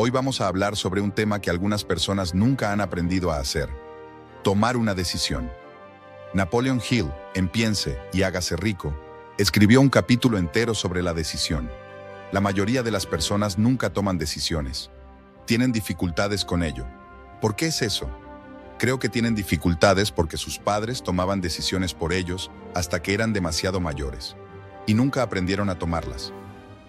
Hoy vamos a hablar sobre un tema que algunas personas nunca han aprendido a hacer. Tomar una decisión. Napoleon Hill, en Piense y Hágase Rico, escribió un capítulo entero sobre la decisión. La mayoría de las personas nunca toman decisiones. Tienen dificultades con ello. ¿Por qué es eso? Creo que tienen dificultades porque sus padres tomaban decisiones por ellos hasta que eran demasiado mayores y nunca aprendieron a tomarlas.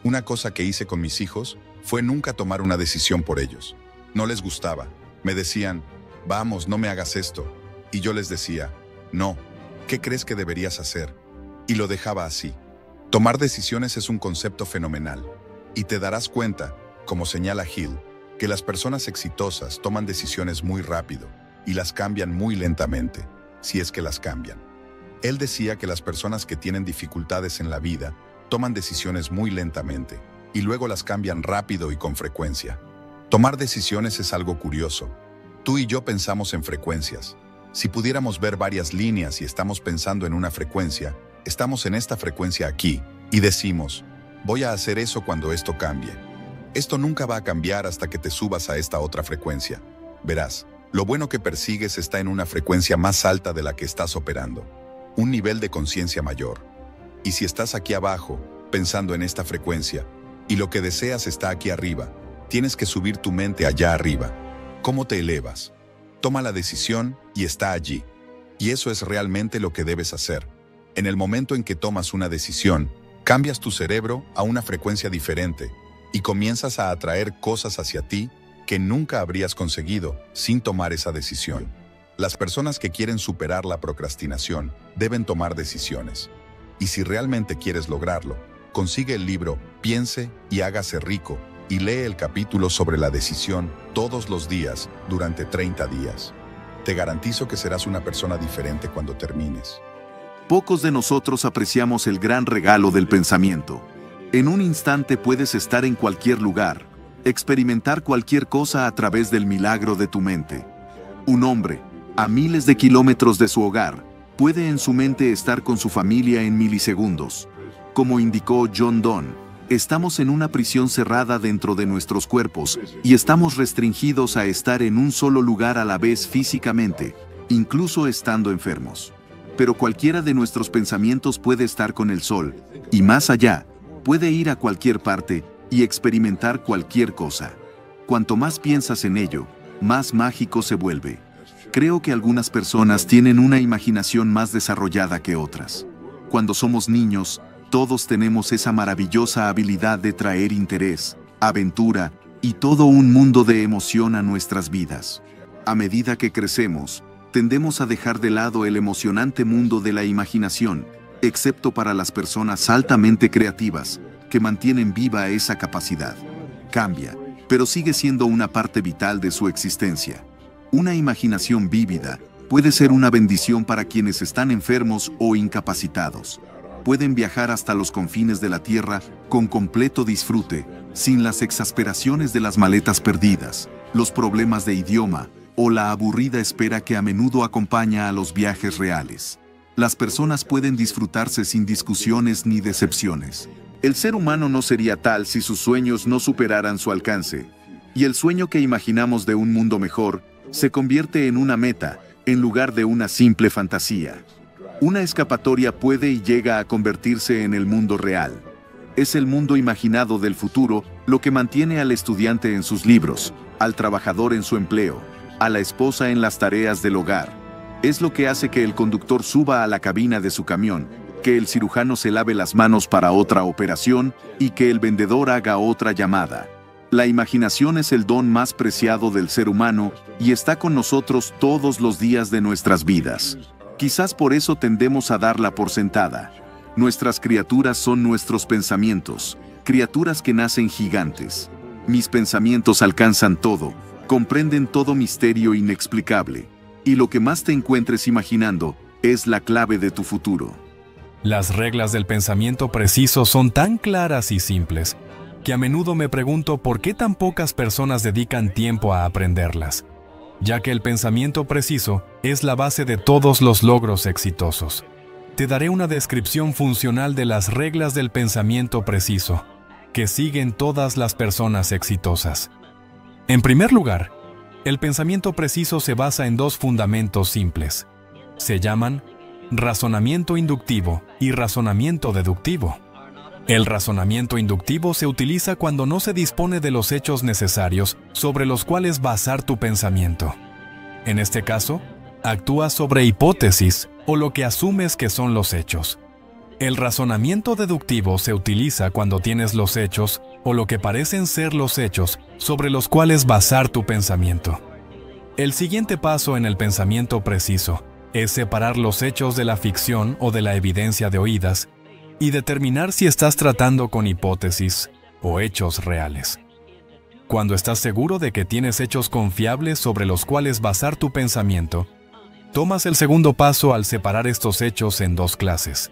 Una cosa que hice con mis hijos fue nunca tomar una decisión por ellos. No les gustaba. Me decían, vamos, no me hagas esto. Y yo les decía, no, ¿qué crees que deberías hacer? Y lo dejaba así. Tomar decisiones es un concepto fenomenal. Y te darás cuenta, como señala Hill, que las personas exitosas toman decisiones muy rápido y las cambian muy lentamente, si es que las cambian. Él decía que las personas que tienen dificultades en la vida toman decisiones muy lentamente y luego las cambian rápido y con frecuencia. Tomar decisiones es algo curioso. Tú y yo pensamos en frecuencias. Si pudiéramos ver varias líneas y estamos pensando en una frecuencia, estamos en esta frecuencia aquí y decimos, voy a hacer eso cuando esto cambie. Esto nunca va a cambiar hasta que te subas a esta otra frecuencia. Verás, lo bueno que persigues está en una frecuencia más alta de la que estás operando, un nivel de conciencia mayor. Y si estás aquí abajo, pensando en esta frecuencia, y lo que deseas está aquí arriba. Tienes que subir tu mente allá arriba. ¿Cómo te elevas? Toma la decisión y está allí. Y eso es realmente lo que debes hacer. En el momento en que tomas una decisión, cambias tu cerebro a una frecuencia diferente y comienzas a atraer cosas hacia ti que nunca habrías conseguido sin tomar esa decisión. Las personas que quieren superar la procrastinación deben tomar decisiones. Y si realmente quieres lograrlo, consigue el libro Piense y hágase rico y lee el capítulo sobre la decisión todos los días durante 30 días. Te garantizo que serás una persona diferente cuando termines. Pocos de nosotros apreciamos el gran regalo del pensamiento. En un instante puedes estar en cualquier lugar, experimentar cualquier cosa a través del milagro de tu mente. Un hombre, a miles de kilómetros de su hogar, puede en su mente estar con su familia en milisegundos. Como indicó John Donne, estamos en una prisión cerrada dentro de nuestros cuerpos y estamos restringidos a estar en un solo lugar a la vez físicamente, incluso estando enfermos. Pero cualquiera de nuestros pensamientos puede estar con el sol, y más allá, puede ir a cualquier parte y experimentar cualquier cosa. Cuanto más piensas en ello, más mágico se vuelve. Creo que algunas personas tienen una imaginación más desarrollada que otras. Cuando somos niños, todos tenemos esa maravillosa habilidad de traer interés, aventura y todo un mundo de emoción a nuestras vidas. A medida que crecemos, tendemos a dejar de lado el emocionante mundo de la imaginación, excepto para las personas altamente creativas, que mantienen viva esa capacidad. Cambia, pero sigue siendo una parte vital de su existencia. Una imaginación vívida puede ser una bendición para quienes están enfermos o incapacitados pueden viajar hasta los confines de la Tierra con completo disfrute, sin las exasperaciones de las maletas perdidas, los problemas de idioma o la aburrida espera que a menudo acompaña a los viajes reales. Las personas pueden disfrutarse sin discusiones ni decepciones. El ser humano no sería tal si sus sueños no superaran su alcance, y el sueño que imaginamos de un mundo mejor se convierte en una meta, en lugar de una simple fantasía. Una escapatoria puede y llega a convertirse en el mundo real. Es el mundo imaginado del futuro lo que mantiene al estudiante en sus libros, al trabajador en su empleo, a la esposa en las tareas del hogar. Es lo que hace que el conductor suba a la cabina de su camión, que el cirujano se lave las manos para otra operación y que el vendedor haga otra llamada. La imaginación es el don más preciado del ser humano y está con nosotros todos los días de nuestras vidas. Quizás por eso tendemos a darla por sentada. Nuestras criaturas son nuestros pensamientos, criaturas que nacen gigantes. Mis pensamientos alcanzan todo, comprenden todo misterio inexplicable, y lo que más te encuentres imaginando es la clave de tu futuro. Las reglas del pensamiento preciso son tan claras y simples que a menudo me pregunto por qué tan pocas personas dedican tiempo a aprenderlas ya que el pensamiento preciso es la base de todos los logros exitosos. Te daré una descripción funcional de las reglas del pensamiento preciso, que siguen todas las personas exitosas. En primer lugar, el pensamiento preciso se basa en dos fundamentos simples. Se llaman razonamiento inductivo y razonamiento deductivo. El razonamiento inductivo se utiliza cuando no se dispone de los hechos necesarios sobre los cuales basar tu pensamiento. En este caso, actúa sobre hipótesis o lo que asumes que son los hechos. El razonamiento deductivo se utiliza cuando tienes los hechos o lo que parecen ser los hechos sobre los cuales basar tu pensamiento. El siguiente paso en el pensamiento preciso es separar los hechos de la ficción o de la evidencia de oídas y determinar si estás tratando con hipótesis o hechos reales. Cuando estás seguro de que tienes hechos confiables sobre los cuales basar tu pensamiento, tomas el segundo paso al separar estos hechos en dos clases,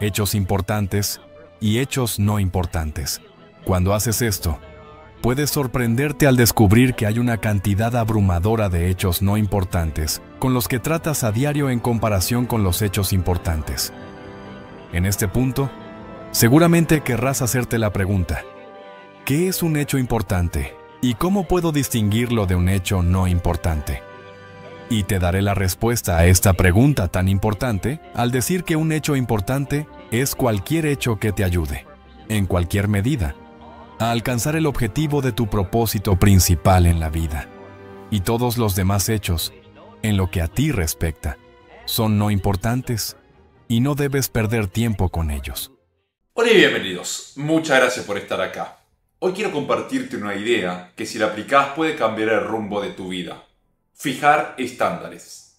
hechos importantes y hechos no importantes. Cuando haces esto, puedes sorprenderte al descubrir que hay una cantidad abrumadora de hechos no importantes con los que tratas a diario en comparación con los hechos importantes. En este punto, seguramente querrás hacerte la pregunta, ¿qué es un hecho importante y cómo puedo distinguirlo de un hecho no importante? Y te daré la respuesta a esta pregunta tan importante al decir que un hecho importante es cualquier hecho que te ayude, en cualquier medida, a alcanzar el objetivo de tu propósito principal en la vida. Y todos los demás hechos, en lo que a ti respecta, son no importantes y no debes perder tiempo con ellos. Hola y bienvenidos. Muchas gracias por estar acá. Hoy quiero compartirte una idea que si la aplicas puede cambiar el rumbo de tu vida. Fijar estándares.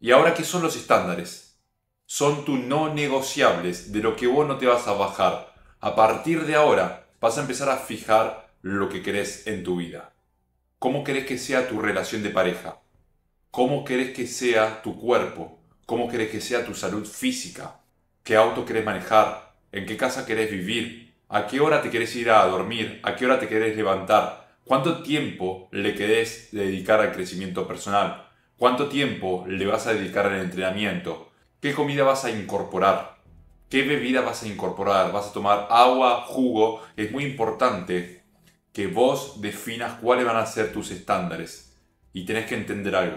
¿Y ahora qué son los estándares? Son tus no negociables de lo que vos no te vas a bajar. A partir de ahora vas a empezar a fijar lo que querés en tu vida. ¿Cómo querés que sea tu relación de pareja? ¿Cómo querés que sea tu cuerpo? cómo querés que sea tu salud física, qué auto querés manejar, en qué casa querés vivir, a qué hora te querés ir a dormir, a qué hora te querés levantar, cuánto tiempo le querés dedicar al crecimiento personal, cuánto tiempo le vas a dedicar al entrenamiento, qué comida vas a incorporar, qué bebida vas a incorporar, vas a tomar agua, jugo, es muy importante que vos definas cuáles van a ser tus estándares y tenés que entender algo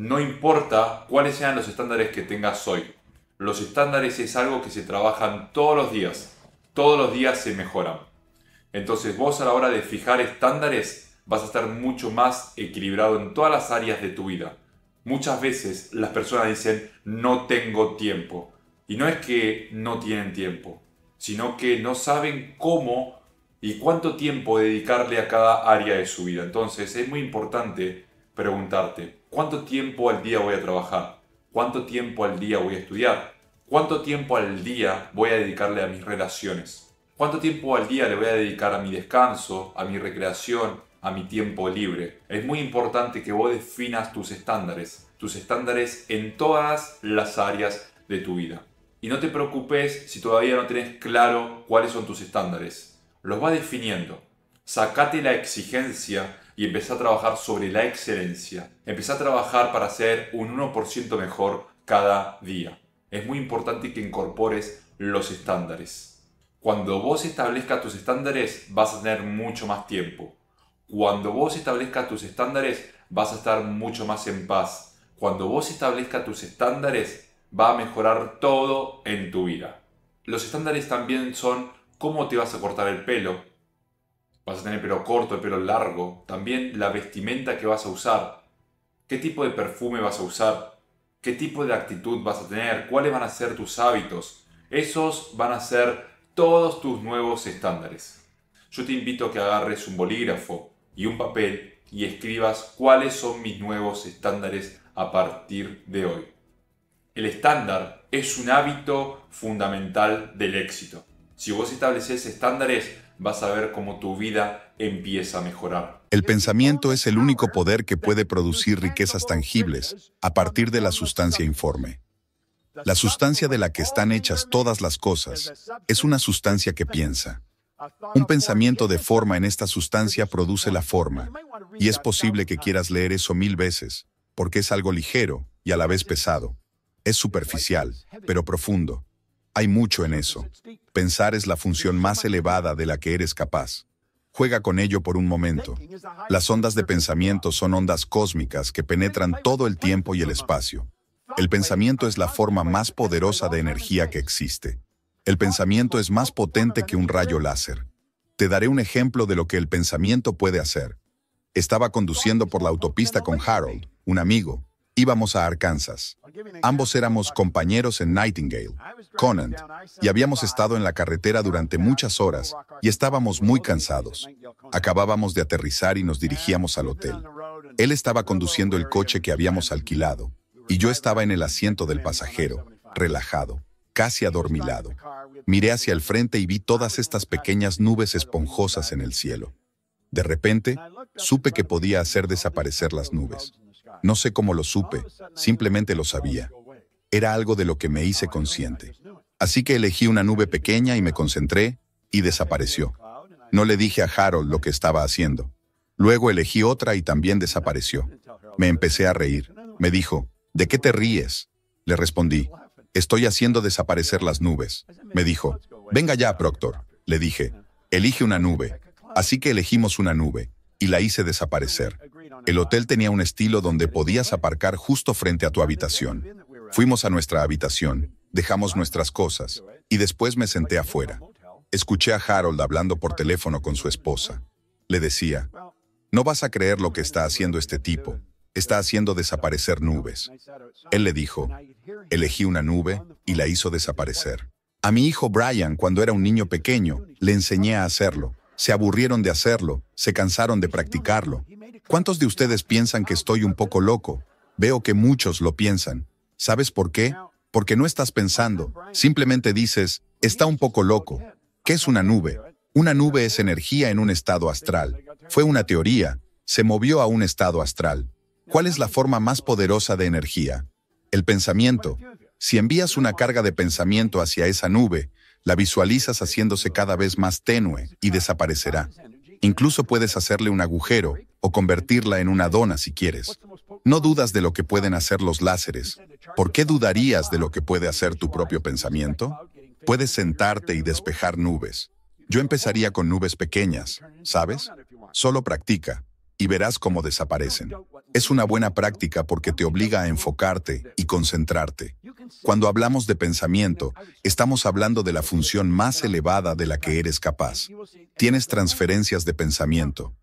no importa cuáles sean los estándares que tengas hoy. Los estándares es algo que se trabajan todos los días. Todos los días se mejoran. Entonces vos a la hora de fijar estándares vas a estar mucho más equilibrado en todas las áreas de tu vida. Muchas veces las personas dicen no tengo tiempo. Y no es que no tienen tiempo, sino que no saben cómo y cuánto tiempo dedicarle a cada área de su vida. Entonces es muy importante preguntarte, ¿Cuánto tiempo al día voy a trabajar? ¿Cuánto tiempo al día voy a estudiar? ¿Cuánto tiempo al día voy a dedicarle a mis relaciones? ¿Cuánto tiempo al día le voy a dedicar a mi descanso, a mi recreación, a mi tiempo libre? Es muy importante que vos definas tus estándares, tus estándares en todas las áreas de tu vida. Y no te preocupes si todavía no tenés claro cuáles son tus estándares. Los vas definiendo. Sacate la exigencia y empecé a trabajar sobre la excelencia. Empecé a trabajar para ser un 1% mejor cada día. Es muy importante que incorpores los estándares. Cuando vos establezcas tus estándares vas a tener mucho más tiempo. Cuando vos establezcas tus estándares vas a estar mucho más en paz. Cuando vos establezcas tus estándares va a mejorar todo en tu vida. Los estándares también son cómo te vas a cortar el pelo, vas a tener pelo corto, pelo largo, también la vestimenta que vas a usar, qué tipo de perfume vas a usar, qué tipo de actitud vas a tener, cuáles van a ser tus hábitos. Esos van a ser todos tus nuevos estándares. Yo te invito a que agarres un bolígrafo y un papel y escribas cuáles son mis nuevos estándares a partir de hoy. El estándar es un hábito fundamental del éxito. Si vos estableces estándares, vas a ver cómo tu vida empieza a mejorar. El pensamiento es el único poder que puede producir riquezas tangibles a partir de la sustancia informe. La sustancia de la que están hechas todas las cosas es una sustancia que piensa. Un pensamiento de forma en esta sustancia produce la forma, y es posible que quieras leer eso mil veces, porque es algo ligero y a la vez pesado. Es superficial, pero profundo. Hay mucho en eso. Pensar es la función más elevada de la que eres capaz. Juega con ello por un momento. Las ondas de pensamiento son ondas cósmicas que penetran todo el tiempo y el espacio. El pensamiento es la forma más poderosa de energía que existe. El pensamiento es más potente que un rayo láser. Te daré un ejemplo de lo que el pensamiento puede hacer. Estaba conduciendo por la autopista con Harold, un amigo, íbamos a Arkansas. Ambos éramos compañeros en Nightingale, Conant, y habíamos estado en la carretera durante muchas horas y estábamos muy cansados. Acabábamos de aterrizar y nos dirigíamos al hotel. Él estaba conduciendo el coche que habíamos alquilado, y yo estaba en el asiento del pasajero, relajado, casi adormilado. Miré hacia el frente y vi todas estas pequeñas nubes esponjosas en el cielo. De repente, supe que podía hacer desaparecer las nubes. No sé cómo lo supe, simplemente lo sabía. Era algo de lo que me hice consciente. Así que elegí una nube pequeña y me concentré, y desapareció. No le dije a Harold lo que estaba haciendo. Luego elegí otra y también desapareció. Me empecé a reír. Me dijo, ¿de qué te ríes? Le respondí, estoy haciendo desaparecer las nubes. Me dijo, venga ya, Proctor. Le dije, elige una nube. Así que elegimos una nube, y la hice desaparecer. El hotel tenía un estilo donde podías aparcar justo frente a tu habitación. Fuimos a nuestra habitación, dejamos nuestras cosas, y después me senté afuera. Escuché a Harold hablando por teléfono con su esposa. Le decía, no vas a creer lo que está haciendo este tipo. Está haciendo desaparecer nubes. Él le dijo, elegí una nube y la hizo desaparecer. A mi hijo Brian, cuando era un niño pequeño, le enseñé a hacerlo. Se aburrieron de hacerlo, se cansaron de practicarlo, ¿Cuántos de ustedes piensan que estoy un poco loco? Veo que muchos lo piensan. ¿Sabes por qué? Porque no estás pensando, simplemente dices, está un poco loco. ¿Qué es una nube? Una nube es energía en un estado astral. Fue una teoría, se movió a un estado astral. ¿Cuál es la forma más poderosa de energía? El pensamiento. Si envías una carga de pensamiento hacia esa nube, la visualizas haciéndose cada vez más tenue y desaparecerá. Incluso puedes hacerle un agujero o convertirla en una dona si quieres. No dudas de lo que pueden hacer los láseres. ¿Por qué dudarías de lo que puede hacer tu propio pensamiento? Puedes sentarte y despejar nubes. Yo empezaría con nubes pequeñas, ¿sabes? Solo practica y verás cómo desaparecen. Es una buena práctica porque te obliga a enfocarte y concentrarte. Cuando hablamos de pensamiento, estamos hablando de la función más elevada de la que eres capaz. Tienes transferencias de pensamiento.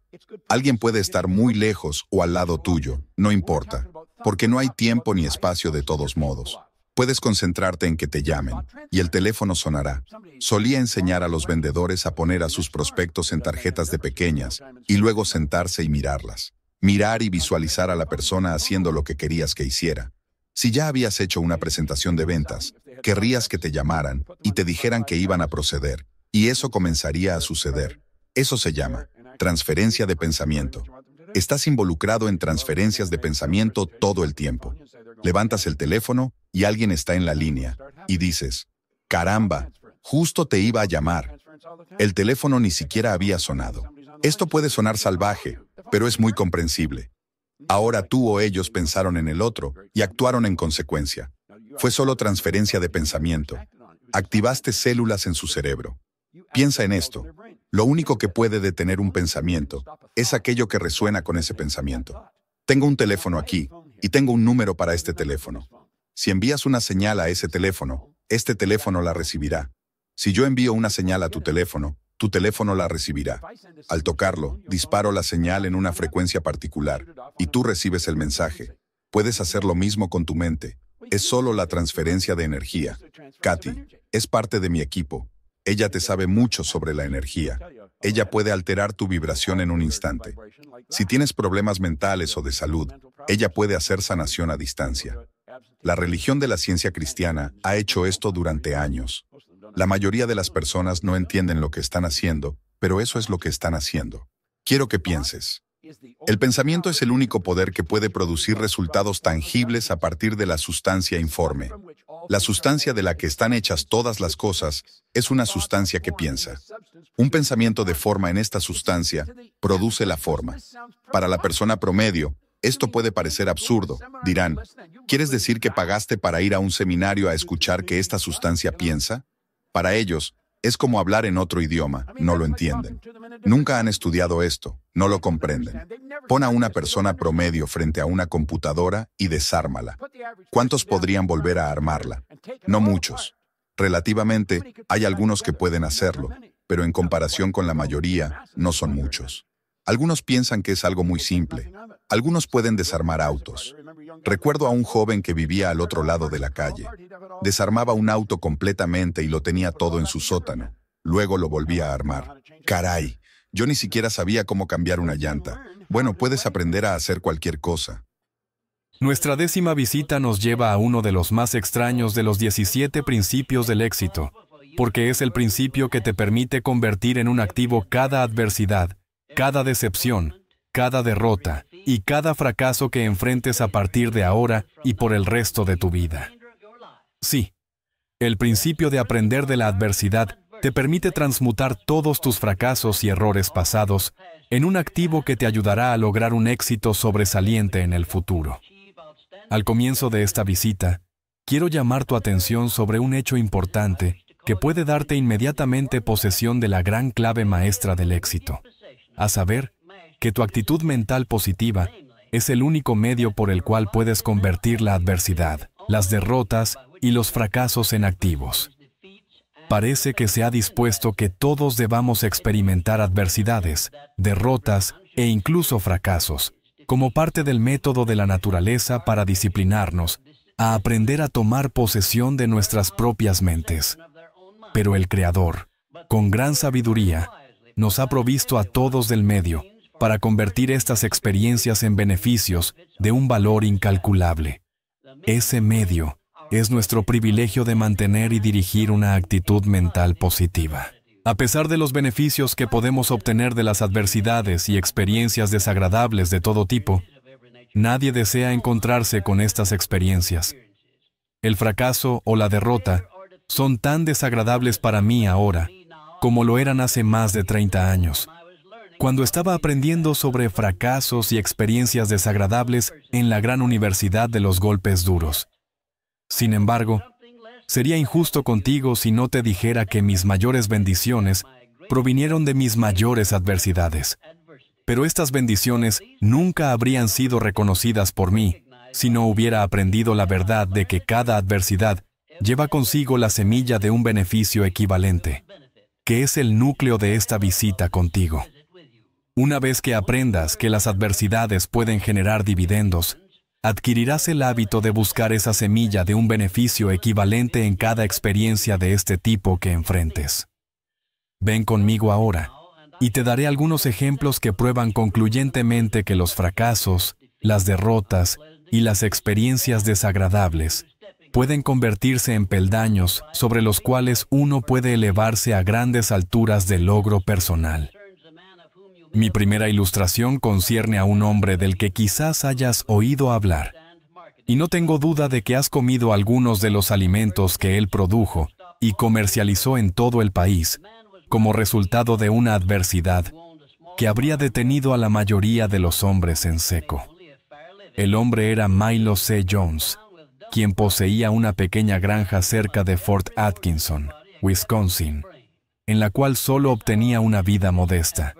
Alguien puede estar muy lejos o al lado tuyo, no importa, porque no hay tiempo ni espacio de todos modos. Puedes concentrarte en que te llamen y el teléfono sonará. Solía enseñar a los vendedores a poner a sus prospectos en tarjetas de pequeñas y luego sentarse y mirarlas. Mirar y visualizar a la persona haciendo lo que querías que hiciera. Si ya habías hecho una presentación de ventas, querrías que te llamaran y te dijeran que iban a proceder, y eso comenzaría a suceder. Eso se llama transferencia de pensamiento. Estás involucrado en transferencias de pensamiento todo el tiempo levantas el teléfono y alguien está en la línea, y dices, caramba, justo te iba a llamar. El teléfono ni siquiera había sonado. Esto puede sonar salvaje, pero es muy comprensible. Ahora tú o ellos pensaron en el otro y actuaron en consecuencia. Fue solo transferencia de pensamiento. Activaste células en su cerebro. Piensa en esto. Lo único que puede detener un pensamiento es aquello que resuena con ese pensamiento. Tengo un teléfono aquí, y tengo un número para este teléfono. Si envías una señal a ese teléfono, este teléfono la recibirá. Si yo envío una señal a tu teléfono, tu teléfono la recibirá. Al tocarlo, disparo la señal en una frecuencia particular, y tú recibes el mensaje. Puedes hacer lo mismo con tu mente. Es solo la transferencia de energía. Katy, es parte de mi equipo. Ella te sabe mucho sobre la energía. Ella puede alterar tu vibración en un instante. Si tienes problemas mentales o de salud, ella puede hacer sanación a distancia. La religión de la ciencia cristiana ha hecho esto durante años. La mayoría de las personas no entienden lo que están haciendo, pero eso es lo que están haciendo. Quiero que pienses. El pensamiento es el único poder que puede producir resultados tangibles a partir de la sustancia informe. La sustancia de la que están hechas todas las cosas es una sustancia que piensa. Un pensamiento de forma en esta sustancia produce la forma. Para la persona promedio, esto puede parecer absurdo. Dirán, ¿quieres decir que pagaste para ir a un seminario a escuchar que esta sustancia piensa? Para ellos, es como hablar en otro idioma, no lo entienden. Nunca han estudiado esto, no lo comprenden. Pon a una persona promedio frente a una computadora y desármala. ¿Cuántos podrían volver a armarla? No muchos. Relativamente, hay algunos que pueden hacerlo, pero en comparación con la mayoría, no son muchos. Algunos piensan que es algo muy simple, algunos pueden desarmar autos. Recuerdo a un joven que vivía al otro lado de la calle. Desarmaba un auto completamente y lo tenía todo en su sótano. Luego lo volvía a armar. Caray, yo ni siquiera sabía cómo cambiar una llanta. Bueno, puedes aprender a hacer cualquier cosa. Nuestra décima visita nos lleva a uno de los más extraños de los 17 principios del éxito, porque es el principio que te permite convertir en un activo cada adversidad, cada decepción, cada derrota, y cada fracaso que enfrentes a partir de ahora y por el resto de tu vida. Sí, el principio de aprender de la adversidad te permite transmutar todos tus fracasos y errores pasados en un activo que te ayudará a lograr un éxito sobresaliente en el futuro. Al comienzo de esta visita, quiero llamar tu atención sobre un hecho importante que puede darte inmediatamente posesión de la gran clave maestra del éxito, a saber, que tu actitud mental positiva es el único medio por el cual puedes convertir la adversidad, las derrotas y los fracasos en activos. Parece que se ha dispuesto que todos debamos experimentar adversidades, derrotas e incluso fracasos, como parte del método de la naturaleza para disciplinarnos, a aprender a tomar posesión de nuestras propias mentes. Pero el Creador, con gran sabiduría, nos ha provisto a todos del medio para convertir estas experiencias en beneficios de un valor incalculable. Ese medio es nuestro privilegio de mantener y dirigir una actitud mental positiva. A pesar de los beneficios que podemos obtener de las adversidades y experiencias desagradables de todo tipo, nadie desea encontrarse con estas experiencias. El fracaso o la derrota son tan desagradables para mí ahora como lo eran hace más de 30 años. Cuando estaba aprendiendo sobre fracasos y experiencias desagradables en la gran universidad de los golpes duros. Sin embargo, sería injusto contigo si no te dijera que mis mayores bendiciones provinieron de mis mayores adversidades. Pero estas bendiciones nunca habrían sido reconocidas por mí si no hubiera aprendido la verdad de que cada adversidad lleva consigo la semilla de un beneficio equivalente, que es el núcleo de esta visita contigo. Una vez que aprendas que las adversidades pueden generar dividendos, adquirirás el hábito de buscar esa semilla de un beneficio equivalente en cada experiencia de este tipo que enfrentes. Ven conmigo ahora, y te daré algunos ejemplos que prueban concluyentemente que los fracasos, las derrotas y las experiencias desagradables pueden convertirse en peldaños sobre los cuales uno puede elevarse a grandes alturas de logro personal. Mi primera ilustración concierne a un hombre del que quizás hayas oído hablar. Y no tengo duda de que has comido algunos de los alimentos que él produjo y comercializó en todo el país, como resultado de una adversidad que habría detenido a la mayoría de los hombres en seco. El hombre era Milo C. Jones, quien poseía una pequeña granja cerca de Fort Atkinson, Wisconsin, en la cual solo obtenía una vida modesta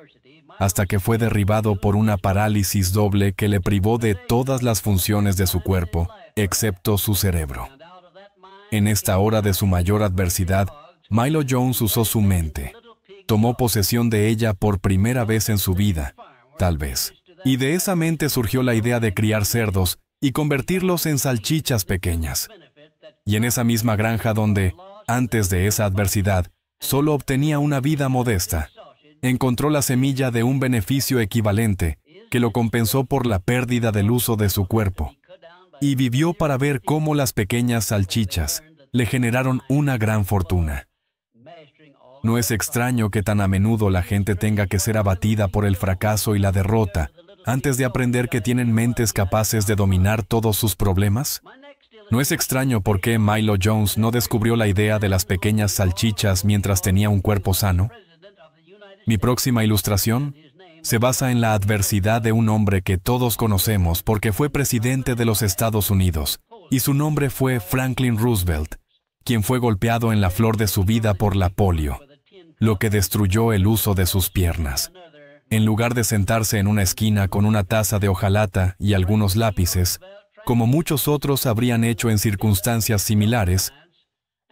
hasta que fue derribado por una parálisis doble que le privó de todas las funciones de su cuerpo, excepto su cerebro. En esta hora de su mayor adversidad, Milo Jones usó su mente, tomó posesión de ella por primera vez en su vida, tal vez, y de esa mente surgió la idea de criar cerdos y convertirlos en salchichas pequeñas. Y en esa misma granja donde, antes de esa adversidad, solo obtenía una vida modesta, encontró la semilla de un beneficio equivalente, que lo compensó por la pérdida del uso de su cuerpo. Y vivió para ver cómo las pequeñas salchichas le generaron una gran fortuna. No es extraño que tan a menudo la gente tenga que ser abatida por el fracaso y la derrota antes de aprender que tienen mentes capaces de dominar todos sus problemas? ¿No es extraño por qué Milo Jones no descubrió la idea de las pequeñas salchichas mientras tenía un cuerpo sano? Mi próxima ilustración se basa en la adversidad de un hombre que todos conocemos porque fue presidente de los Estados Unidos, y su nombre fue Franklin Roosevelt, quien fue golpeado en la flor de su vida por la polio, lo que destruyó el uso de sus piernas. En lugar de sentarse en una esquina con una taza de hojalata y algunos lápices, como muchos otros habrían hecho en circunstancias similares,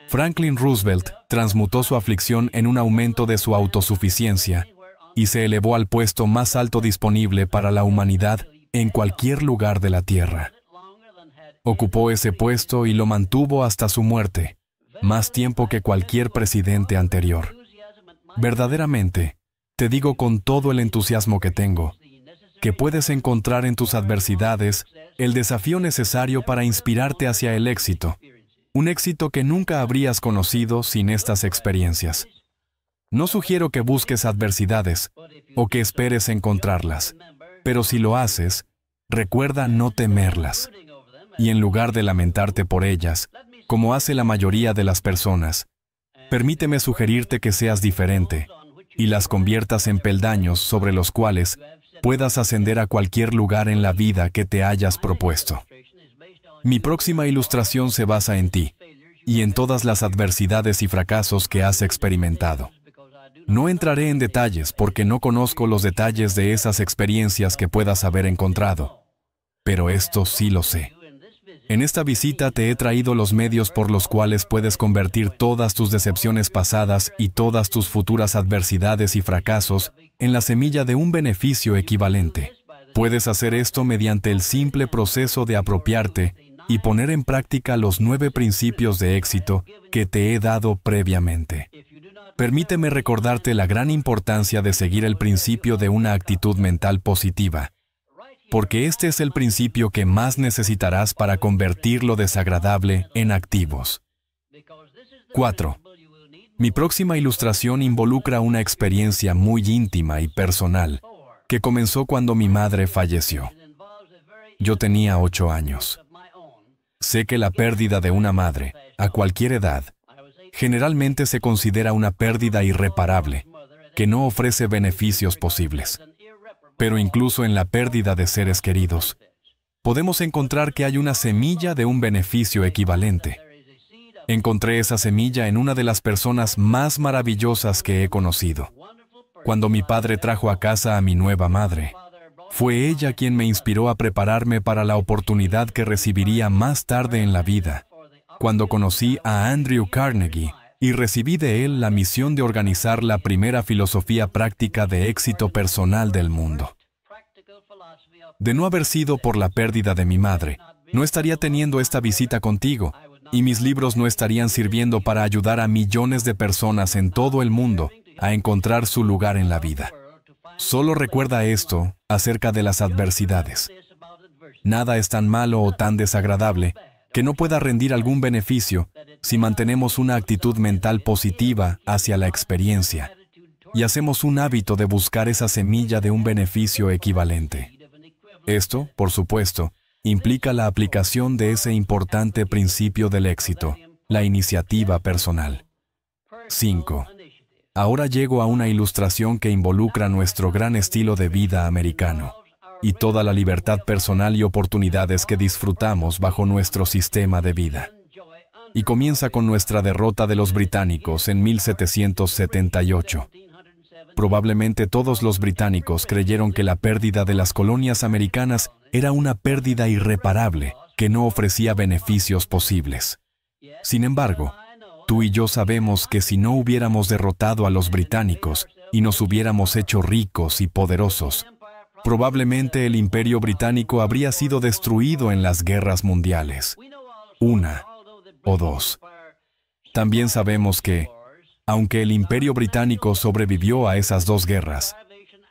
Franklin Roosevelt transmutó su aflicción en un aumento de su autosuficiencia y se elevó al puesto más alto disponible para la humanidad en cualquier lugar de la Tierra. Ocupó ese puesto y lo mantuvo hasta su muerte, más tiempo que cualquier presidente anterior. Verdaderamente, te digo con todo el entusiasmo que tengo, que puedes encontrar en tus adversidades el desafío necesario para inspirarte hacia el éxito un éxito que nunca habrías conocido sin estas experiencias. No sugiero que busques adversidades o que esperes encontrarlas, pero si lo haces, recuerda no temerlas. Y en lugar de lamentarte por ellas, como hace la mayoría de las personas, permíteme sugerirte que seas diferente y las conviertas en peldaños sobre los cuales puedas ascender a cualquier lugar en la vida que te hayas propuesto. Mi próxima ilustración se basa en ti y en todas las adversidades y fracasos que has experimentado. No entraré en detalles porque no conozco los detalles de esas experiencias que puedas haber encontrado, pero esto sí lo sé. En esta visita te he traído los medios por los cuales puedes convertir todas tus decepciones pasadas y todas tus futuras adversidades y fracasos en la semilla de un beneficio equivalente. Puedes hacer esto mediante el simple proceso de apropiarte y poner en práctica los nueve principios de éxito que te he dado previamente. Permíteme recordarte la gran importancia de seguir el principio de una actitud mental positiva, porque este es el principio que más necesitarás para convertir lo desagradable en activos. 4. Mi próxima ilustración involucra una experiencia muy íntima y personal, que comenzó cuando mi madre falleció. Yo tenía ocho años. Sé que la pérdida de una madre, a cualquier edad, generalmente se considera una pérdida irreparable, que no ofrece beneficios posibles. Pero incluso en la pérdida de seres queridos, podemos encontrar que hay una semilla de un beneficio equivalente. Encontré esa semilla en una de las personas más maravillosas que he conocido. Cuando mi padre trajo a casa a mi nueva madre, fue ella quien me inspiró a prepararme para la oportunidad que recibiría más tarde en la vida, cuando conocí a Andrew Carnegie y recibí de él la misión de organizar la primera filosofía práctica de éxito personal del mundo. De no haber sido por la pérdida de mi madre, no estaría teniendo esta visita contigo, y mis libros no estarían sirviendo para ayudar a millones de personas en todo el mundo a encontrar su lugar en la vida. Solo recuerda esto acerca de las adversidades. Nada es tan malo o tan desagradable que no pueda rendir algún beneficio si mantenemos una actitud mental positiva hacia la experiencia y hacemos un hábito de buscar esa semilla de un beneficio equivalente. Esto, por supuesto, implica la aplicación de ese importante principio del éxito, la iniciativa personal. 5. Ahora llego a una ilustración que involucra nuestro gran estilo de vida americano y toda la libertad personal y oportunidades que disfrutamos bajo nuestro sistema de vida. Y comienza con nuestra derrota de los británicos en 1778. Probablemente todos los británicos creyeron que la pérdida de las colonias americanas era una pérdida irreparable que no ofrecía beneficios posibles. Sin embargo, Tú y yo sabemos que si no hubiéramos derrotado a los británicos y nos hubiéramos hecho ricos y poderosos, probablemente el imperio británico habría sido destruido en las guerras mundiales, una o dos. También sabemos que, aunque el imperio británico sobrevivió a esas dos guerras,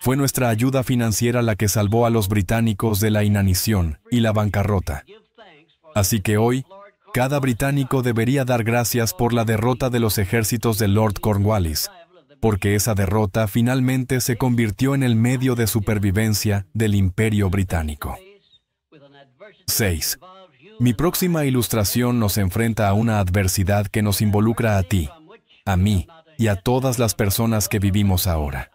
fue nuestra ayuda financiera la que salvó a los británicos de la inanición y la bancarrota. Así que hoy, cada británico debería dar gracias por la derrota de los ejércitos de Lord Cornwallis, porque esa derrota finalmente se convirtió en el medio de supervivencia del imperio británico. 6. Mi próxima ilustración nos enfrenta a una adversidad que nos involucra a ti, a mí y a todas las personas que vivimos ahora.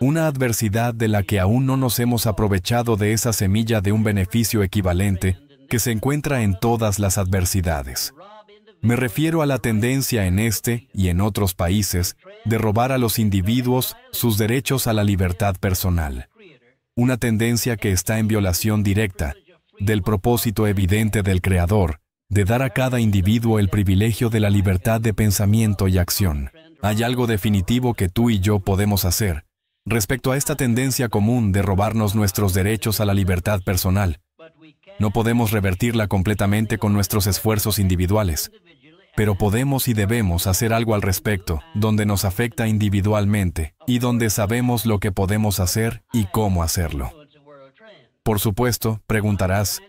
Una adversidad de la que aún no nos hemos aprovechado de esa semilla de un beneficio equivalente que se encuentra en todas las adversidades. Me refiero a la tendencia en este y en otros países de robar a los individuos sus derechos a la libertad personal. Una tendencia que está en violación directa del propósito evidente del Creador de dar a cada individuo el privilegio de la libertad de pensamiento y acción. Hay algo definitivo que tú y yo podemos hacer respecto a esta tendencia común de robarnos nuestros derechos a la libertad personal no podemos revertirla completamente con nuestros esfuerzos individuales, pero podemos y debemos hacer algo al respecto, donde nos afecta individualmente y donde sabemos lo que podemos hacer y cómo hacerlo. Por supuesto, preguntarás,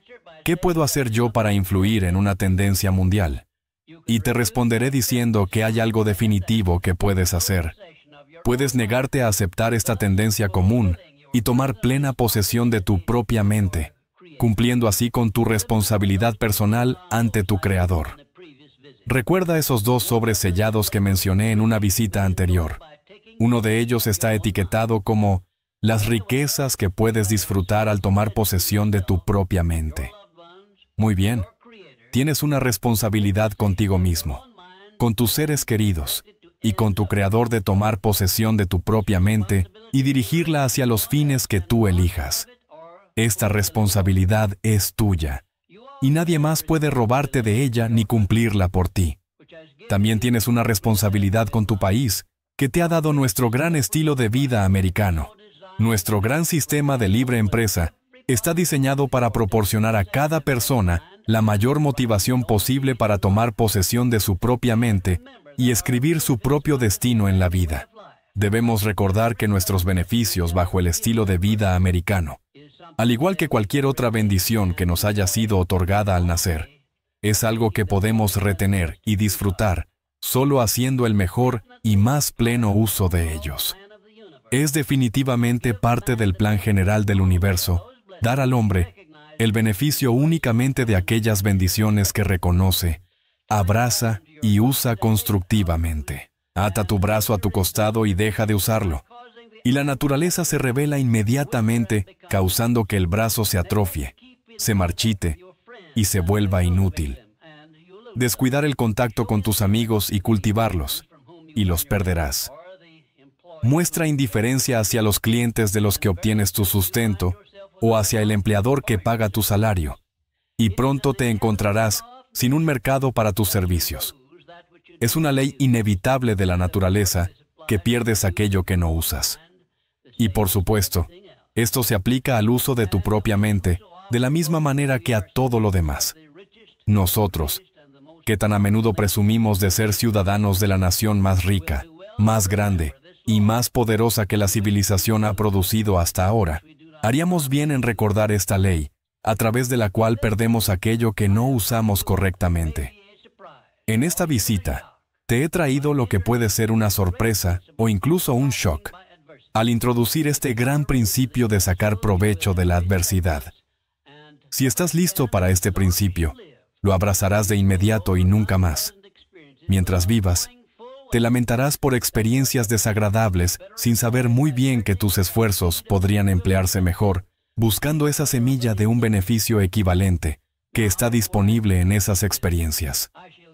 ¿qué puedo hacer yo para influir en una tendencia mundial? Y te responderé diciendo que hay algo definitivo que puedes hacer. Puedes negarte a aceptar esta tendencia común y tomar plena posesión de tu propia mente cumpliendo así con tu responsabilidad personal ante tu Creador. Recuerda esos dos sobres sellados que mencioné en una visita anterior. Uno de ellos está etiquetado como las riquezas que puedes disfrutar al tomar posesión de tu propia mente. Muy bien, tienes una responsabilidad contigo mismo, con tus seres queridos y con tu creador de tomar posesión de tu propia mente y dirigirla hacia los fines que tú elijas. Esta responsabilidad es tuya, y nadie más puede robarte de ella ni cumplirla por ti. También tienes una responsabilidad con tu país, que te ha dado nuestro gran estilo de vida americano. Nuestro gran sistema de libre empresa está diseñado para proporcionar a cada persona la mayor motivación posible para tomar posesión de su propia mente y escribir su propio destino en la vida. Debemos recordar que nuestros beneficios bajo el estilo de vida americano al igual que cualquier otra bendición que nos haya sido otorgada al nacer. Es algo que podemos retener y disfrutar solo haciendo el mejor y más pleno uso de ellos. Es definitivamente parte del plan general del universo dar al hombre el beneficio únicamente de aquellas bendiciones que reconoce, abraza y usa constructivamente. Ata tu brazo a tu costado y deja de usarlo y la naturaleza se revela inmediatamente, causando que el brazo se atrofie, se marchite y se vuelva inútil. Descuidar el contacto con tus amigos y cultivarlos, y los perderás. Muestra indiferencia hacia los clientes de los que obtienes tu sustento o hacia el empleador que paga tu salario, y pronto te encontrarás sin un mercado para tus servicios. Es una ley inevitable de la naturaleza que pierdes aquello que no usas. Y por supuesto, esto se aplica al uso de tu propia mente, de la misma manera que a todo lo demás. Nosotros, que tan a menudo presumimos de ser ciudadanos de la nación más rica, más grande y más poderosa que la civilización ha producido hasta ahora, haríamos bien en recordar esta ley, a través de la cual perdemos aquello que no usamos correctamente. En esta visita, te he traído lo que puede ser una sorpresa o incluso un shock al introducir este gran principio de sacar provecho de la adversidad. Si estás listo para este principio, lo abrazarás de inmediato y nunca más. Mientras vivas, te lamentarás por experiencias desagradables sin saber muy bien que tus esfuerzos podrían emplearse mejor, buscando esa semilla de un beneficio equivalente que está disponible en esas experiencias.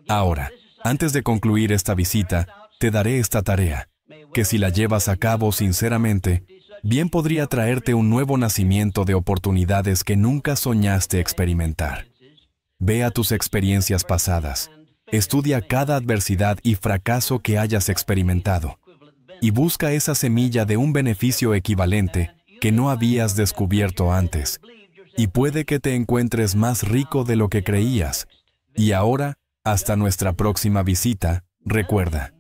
Ahora, antes de concluir esta visita, te daré esta tarea que si la llevas a cabo sinceramente, bien podría traerte un nuevo nacimiento de oportunidades que nunca soñaste experimentar. Ve a tus experiencias pasadas, estudia cada adversidad y fracaso que hayas experimentado, y busca esa semilla de un beneficio equivalente que no habías descubierto antes, y puede que te encuentres más rico de lo que creías. Y ahora, hasta nuestra próxima visita, recuerda.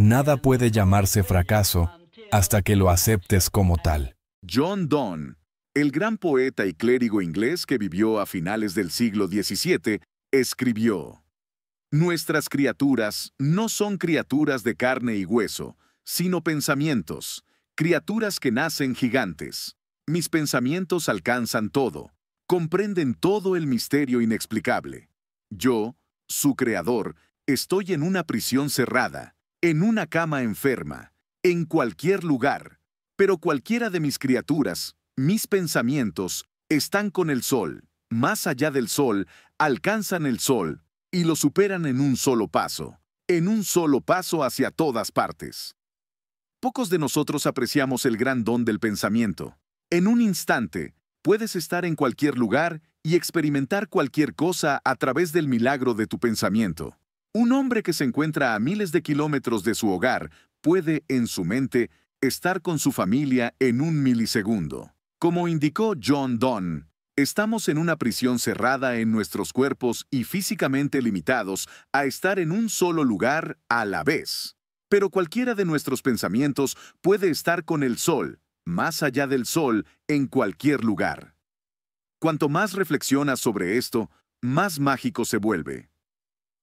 Nada puede llamarse fracaso hasta que lo aceptes como tal. John Donne, el gran poeta y clérigo inglés que vivió a finales del siglo XVII, escribió, Nuestras criaturas no son criaturas de carne y hueso, sino pensamientos, criaturas que nacen gigantes. Mis pensamientos alcanzan todo, comprenden todo el misterio inexplicable. Yo, su creador, estoy en una prisión cerrada, en una cama enferma, en cualquier lugar, pero cualquiera de mis criaturas, mis pensamientos, están con el sol, más allá del sol, alcanzan el sol, y lo superan en un solo paso, en un solo paso hacia todas partes. Pocos de nosotros apreciamos el gran don del pensamiento. En un instante, puedes estar en cualquier lugar y experimentar cualquier cosa a través del milagro de tu pensamiento. Un hombre que se encuentra a miles de kilómetros de su hogar puede, en su mente, estar con su familia en un milisegundo. Como indicó John Donne, estamos en una prisión cerrada en nuestros cuerpos y físicamente limitados a estar en un solo lugar a la vez. Pero cualquiera de nuestros pensamientos puede estar con el sol, más allá del sol, en cualquier lugar. Cuanto más reflexionas sobre esto, más mágico se vuelve.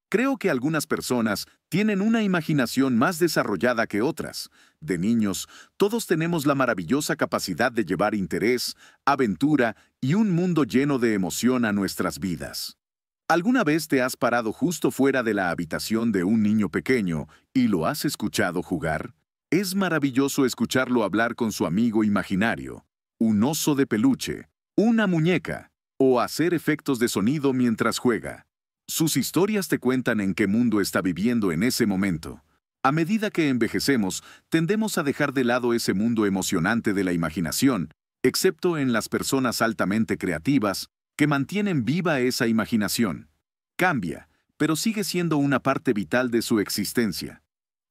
Creo que algunas personas tienen una imaginación más desarrollada que otras. De niños, todos tenemos la maravillosa capacidad de llevar interés, aventura y un mundo lleno de emoción a nuestras vidas. ¿Alguna vez te has parado justo fuera de la habitación de un niño pequeño y lo has escuchado jugar? Es maravilloso escucharlo hablar con su amigo imaginario, un oso de peluche, una muñeca, o hacer efectos de sonido mientras juega. Sus historias te cuentan en qué mundo está viviendo en ese momento. A medida que envejecemos, tendemos a dejar de lado ese mundo emocionante de la imaginación, excepto en las personas altamente creativas, que mantienen viva esa imaginación. Cambia, pero sigue siendo una parte vital de su existencia.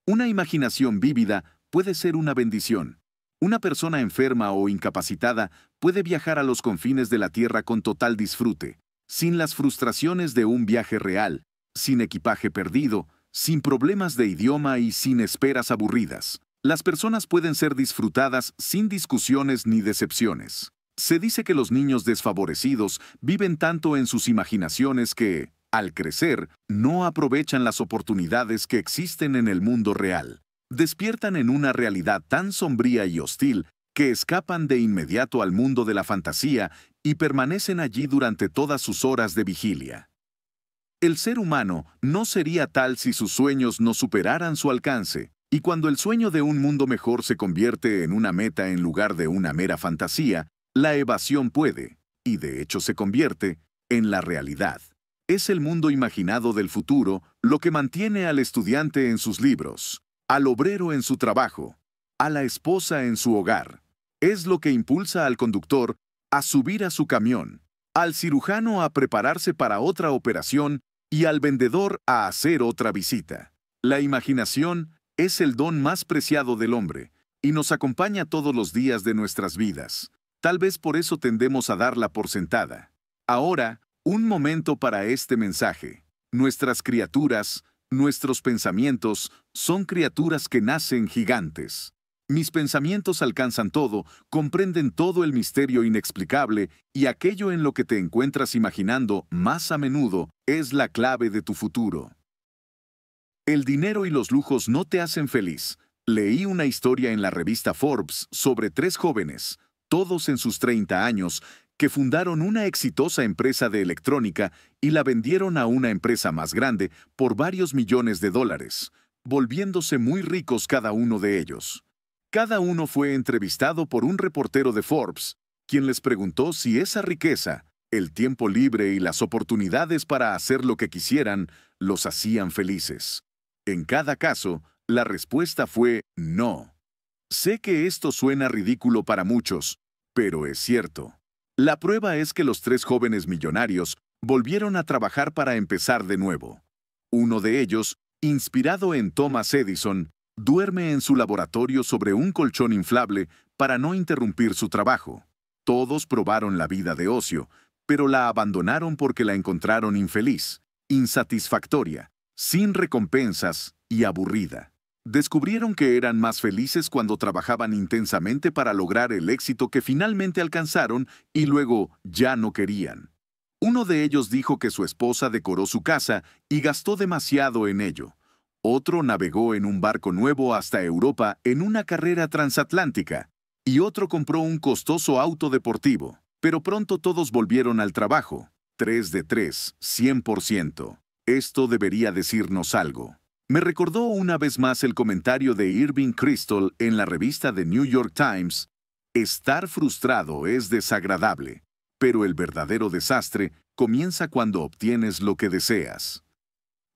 Una imaginación vívida puede ser una bendición. Una persona enferma o incapacitada puede viajar a los confines de la Tierra con total disfrute, sin las frustraciones de un viaje real, sin equipaje perdido, sin problemas de idioma y sin esperas aburridas. Las personas pueden ser disfrutadas sin discusiones ni decepciones. Se dice que los niños desfavorecidos viven tanto en sus imaginaciones que, al crecer, no aprovechan las oportunidades que existen en el mundo real. Despiertan en una realidad tan sombría y hostil que escapan de inmediato al mundo de la fantasía y permanecen allí durante todas sus horas de vigilia. El ser humano no sería tal si sus sueños no superaran su alcance, y cuando el sueño de un mundo mejor se convierte en una meta en lugar de una mera fantasía, la evasión puede, y de hecho se convierte, en la realidad. Es el mundo imaginado del futuro lo que mantiene al estudiante en sus libros, al obrero en su trabajo, a la esposa en su hogar, es lo que impulsa al conductor a subir a su camión, al cirujano a prepararse para otra operación y al vendedor a hacer otra visita. La imaginación es el don más preciado del hombre y nos acompaña todos los días de nuestras vidas. Tal vez por eso tendemos a darla por sentada. Ahora, un momento para este mensaje. Nuestras criaturas, nuestros pensamientos, son criaturas que nacen gigantes. Mis pensamientos alcanzan todo, comprenden todo el misterio inexplicable, y aquello en lo que te encuentras imaginando más a menudo es la clave de tu futuro. El dinero y los lujos no te hacen feliz. Leí una historia en la revista Forbes sobre tres jóvenes, todos en sus 30 años, que fundaron una exitosa empresa de electrónica y la vendieron a una empresa más grande por varios millones de dólares, volviéndose muy ricos cada uno de ellos. Cada uno fue entrevistado por un reportero de Forbes, quien les preguntó si esa riqueza, el tiempo libre y las oportunidades para hacer lo que quisieran los hacían felices. En cada caso, la respuesta fue no. Sé que esto suena ridículo para muchos, pero es cierto. La prueba es que los tres jóvenes millonarios volvieron a trabajar para empezar de nuevo. Uno de ellos, inspirado en Thomas Edison, Duerme en su laboratorio sobre un colchón inflable para no interrumpir su trabajo. Todos probaron la vida de ocio, pero la abandonaron porque la encontraron infeliz, insatisfactoria, sin recompensas y aburrida. Descubrieron que eran más felices cuando trabajaban intensamente para lograr el éxito que finalmente alcanzaron y luego ya no querían. Uno de ellos dijo que su esposa decoró su casa y gastó demasiado en ello. Otro navegó en un barco nuevo hasta Europa en una carrera transatlántica, y otro compró un costoso auto deportivo. Pero pronto todos volvieron al trabajo. 3 de 3, 100%. Esto debería decirnos algo. Me recordó una vez más el comentario de Irving Crystal en la revista The New York Times, Estar frustrado es desagradable, pero el verdadero desastre comienza cuando obtienes lo que deseas.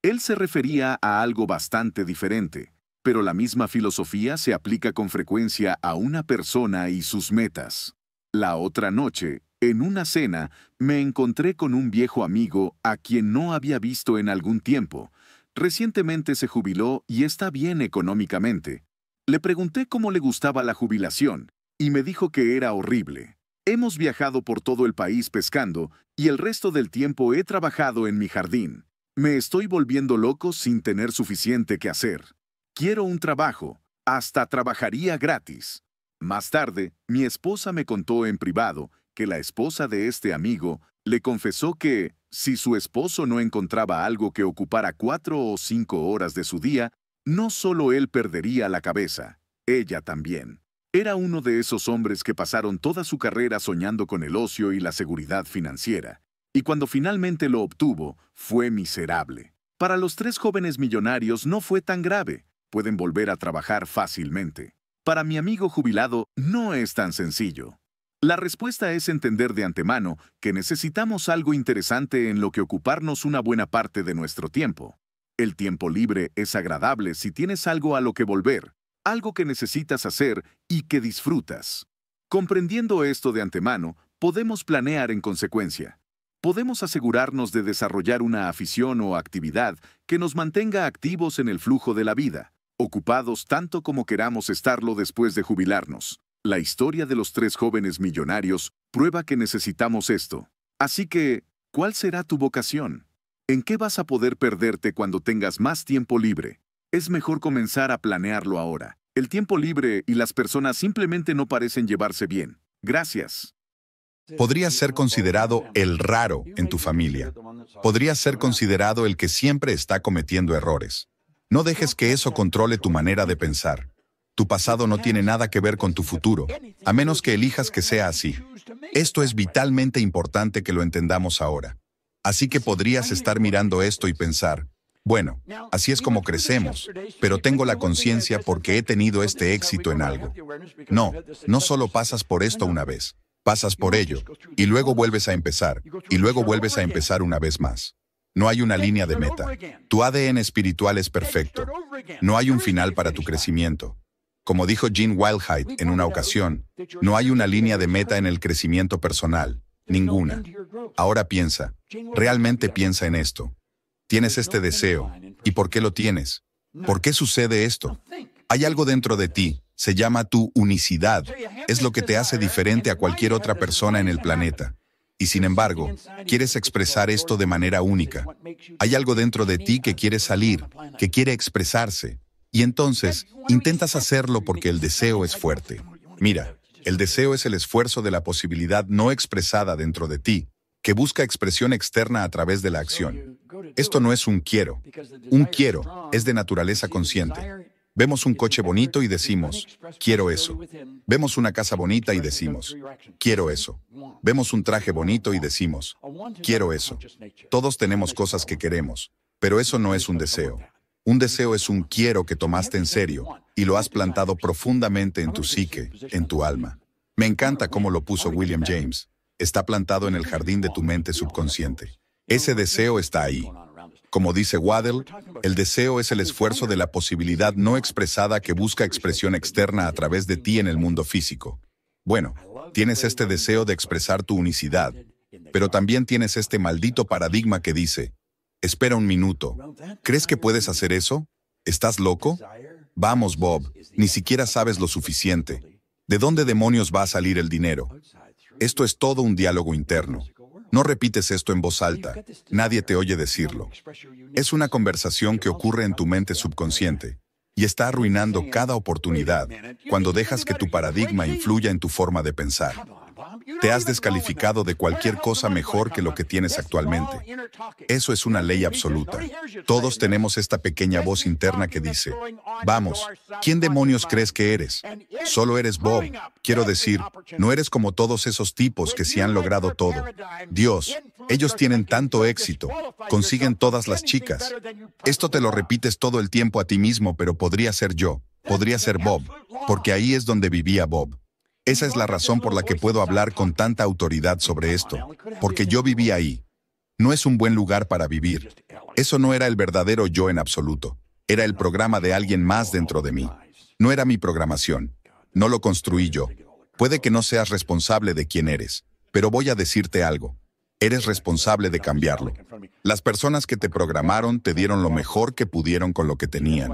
Él se refería a algo bastante diferente, pero la misma filosofía se aplica con frecuencia a una persona y sus metas. La otra noche, en una cena, me encontré con un viejo amigo a quien no había visto en algún tiempo. Recientemente se jubiló y está bien económicamente. Le pregunté cómo le gustaba la jubilación y me dijo que era horrible. Hemos viajado por todo el país pescando y el resto del tiempo he trabajado en mi jardín. Me estoy volviendo loco sin tener suficiente que hacer. Quiero un trabajo. Hasta trabajaría gratis. Más tarde, mi esposa me contó en privado que la esposa de este amigo le confesó que, si su esposo no encontraba algo que ocupara cuatro o cinco horas de su día, no solo él perdería la cabeza, ella también. Era uno de esos hombres que pasaron toda su carrera soñando con el ocio y la seguridad financiera y cuando finalmente lo obtuvo, fue miserable. Para los tres jóvenes millonarios no fue tan grave, pueden volver a trabajar fácilmente. Para mi amigo jubilado no es tan sencillo. La respuesta es entender de antemano que necesitamos algo interesante en lo que ocuparnos una buena parte de nuestro tiempo. El tiempo libre es agradable si tienes algo a lo que volver, algo que necesitas hacer y que disfrutas. Comprendiendo esto de antemano, podemos planear en consecuencia podemos asegurarnos de desarrollar una afición o actividad que nos mantenga activos en el flujo de la vida, ocupados tanto como queramos estarlo después de jubilarnos. La historia de los tres jóvenes millonarios prueba que necesitamos esto. Así que, ¿cuál será tu vocación? ¿En qué vas a poder perderte cuando tengas más tiempo libre? Es mejor comenzar a planearlo ahora. El tiempo libre y las personas simplemente no parecen llevarse bien. Gracias. Podrías ser considerado el raro en tu familia. Podrías ser considerado el que siempre está cometiendo errores. No dejes que eso controle tu manera de pensar. Tu pasado no tiene nada que ver con tu futuro, a menos que elijas que sea así. Esto es vitalmente importante que lo entendamos ahora. Así que podrías estar mirando esto y pensar, bueno, así es como crecemos, pero tengo la conciencia porque he tenido este éxito en algo. No, no solo pasas por esto una vez pasas por ello, y luego vuelves a empezar, y luego vuelves a empezar una vez más. No hay una línea de meta. Tu ADN espiritual es perfecto. No hay un final para tu crecimiento. Como dijo Gene Wildhide en una ocasión, no hay una línea de meta en el crecimiento personal, ninguna. Ahora piensa, realmente piensa en esto. Tienes este deseo, ¿y por qué lo tienes? ¿Por qué sucede esto? Hay algo dentro de ti, se llama tu unicidad. Es lo que te hace diferente a cualquier otra persona en el planeta. Y sin embargo, quieres expresar esto de manera única. Hay algo dentro de ti que quiere salir, que quiere expresarse. Y entonces, intentas hacerlo porque el deseo es fuerte. Mira, el deseo es el esfuerzo de la posibilidad no expresada dentro de ti, que busca expresión externa a través de la acción. Esto no es un quiero. Un quiero es de naturaleza consciente. Vemos un coche bonito y decimos, quiero eso. Vemos una casa bonita y decimos, quiero eso. Vemos un traje bonito y decimos, quiero eso. Todos tenemos cosas que queremos, pero eso no es un deseo. Un deseo es un quiero que tomaste en serio y lo has plantado profundamente en tu psique, en tu alma. Me encanta cómo lo puso William James. Está plantado en el jardín de tu mente subconsciente. Ese deseo está ahí. Como dice Waddell, el deseo es el esfuerzo de la posibilidad no expresada que busca expresión externa a través de ti en el mundo físico. Bueno, tienes este deseo de expresar tu unicidad, pero también tienes este maldito paradigma que dice, espera un minuto, ¿crees que puedes hacer eso? ¿Estás loco? Vamos, Bob, ni siquiera sabes lo suficiente. ¿De dónde demonios va a salir el dinero? Esto es todo un diálogo interno. No repites esto en voz alta. Nadie te oye decirlo. Es una conversación que ocurre en tu mente subconsciente y está arruinando cada oportunidad cuando dejas que tu paradigma influya en tu forma de pensar. Te has descalificado de cualquier cosa mejor que lo que tienes actualmente. Eso es una ley absoluta. Todos tenemos esta pequeña voz interna que dice, vamos, ¿quién demonios crees que eres? Solo eres Bob. Quiero decir, no eres como todos esos tipos que se han logrado todo. Dios, ellos tienen tanto éxito, consiguen todas las chicas. Esto te lo repites todo el tiempo a ti mismo, pero podría ser yo, podría ser Bob, porque ahí es donde vivía Bob. Esa es la razón por la que puedo hablar con tanta autoridad sobre esto, porque yo viví ahí. No es un buen lugar para vivir. Eso no era el verdadero yo en absoluto. Era el programa de alguien más dentro de mí. No era mi programación. No lo construí yo. Puede que no seas responsable de quién eres, pero voy a decirte algo. Eres responsable de cambiarlo. Las personas que te programaron te dieron lo mejor que pudieron con lo que tenían.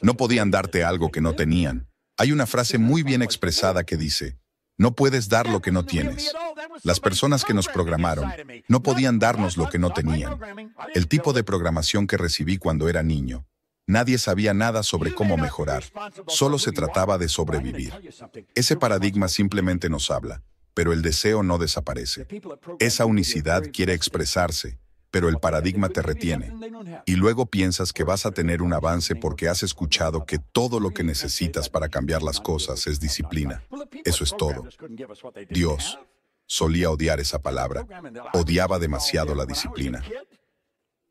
No podían darte algo que no tenían. Hay una frase muy bien expresada que dice, no puedes dar lo que no tienes. Las personas que nos programaron no podían darnos lo que no tenían. El tipo de programación que recibí cuando era niño. Nadie sabía nada sobre cómo mejorar. Solo se trataba de sobrevivir. Ese paradigma simplemente nos habla, pero el deseo no desaparece. Esa unicidad quiere expresarse, pero el paradigma te retiene. Y luego piensas que vas a tener un avance porque has escuchado que todo lo que necesitas para cambiar las cosas es disciplina. Eso es todo. Dios solía odiar esa palabra. Odiaba demasiado la disciplina.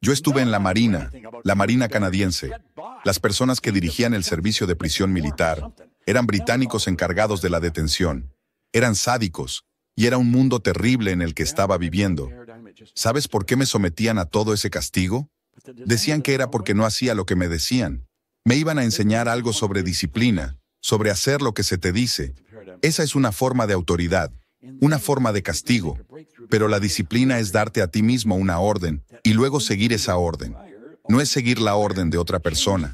Yo estuve en la Marina, la Marina canadiense. Las personas que dirigían el servicio de prisión militar eran británicos encargados de la detención. Eran sádicos, y era un mundo terrible en el que estaba viviendo. ¿Sabes por qué me sometían a todo ese castigo? Decían que era porque no hacía lo que me decían. Me iban a enseñar algo sobre disciplina, sobre hacer lo que se te dice. Esa es una forma de autoridad, una forma de castigo. Pero la disciplina es darte a ti mismo una orden y luego seguir esa orden. No es seguir la orden de otra persona.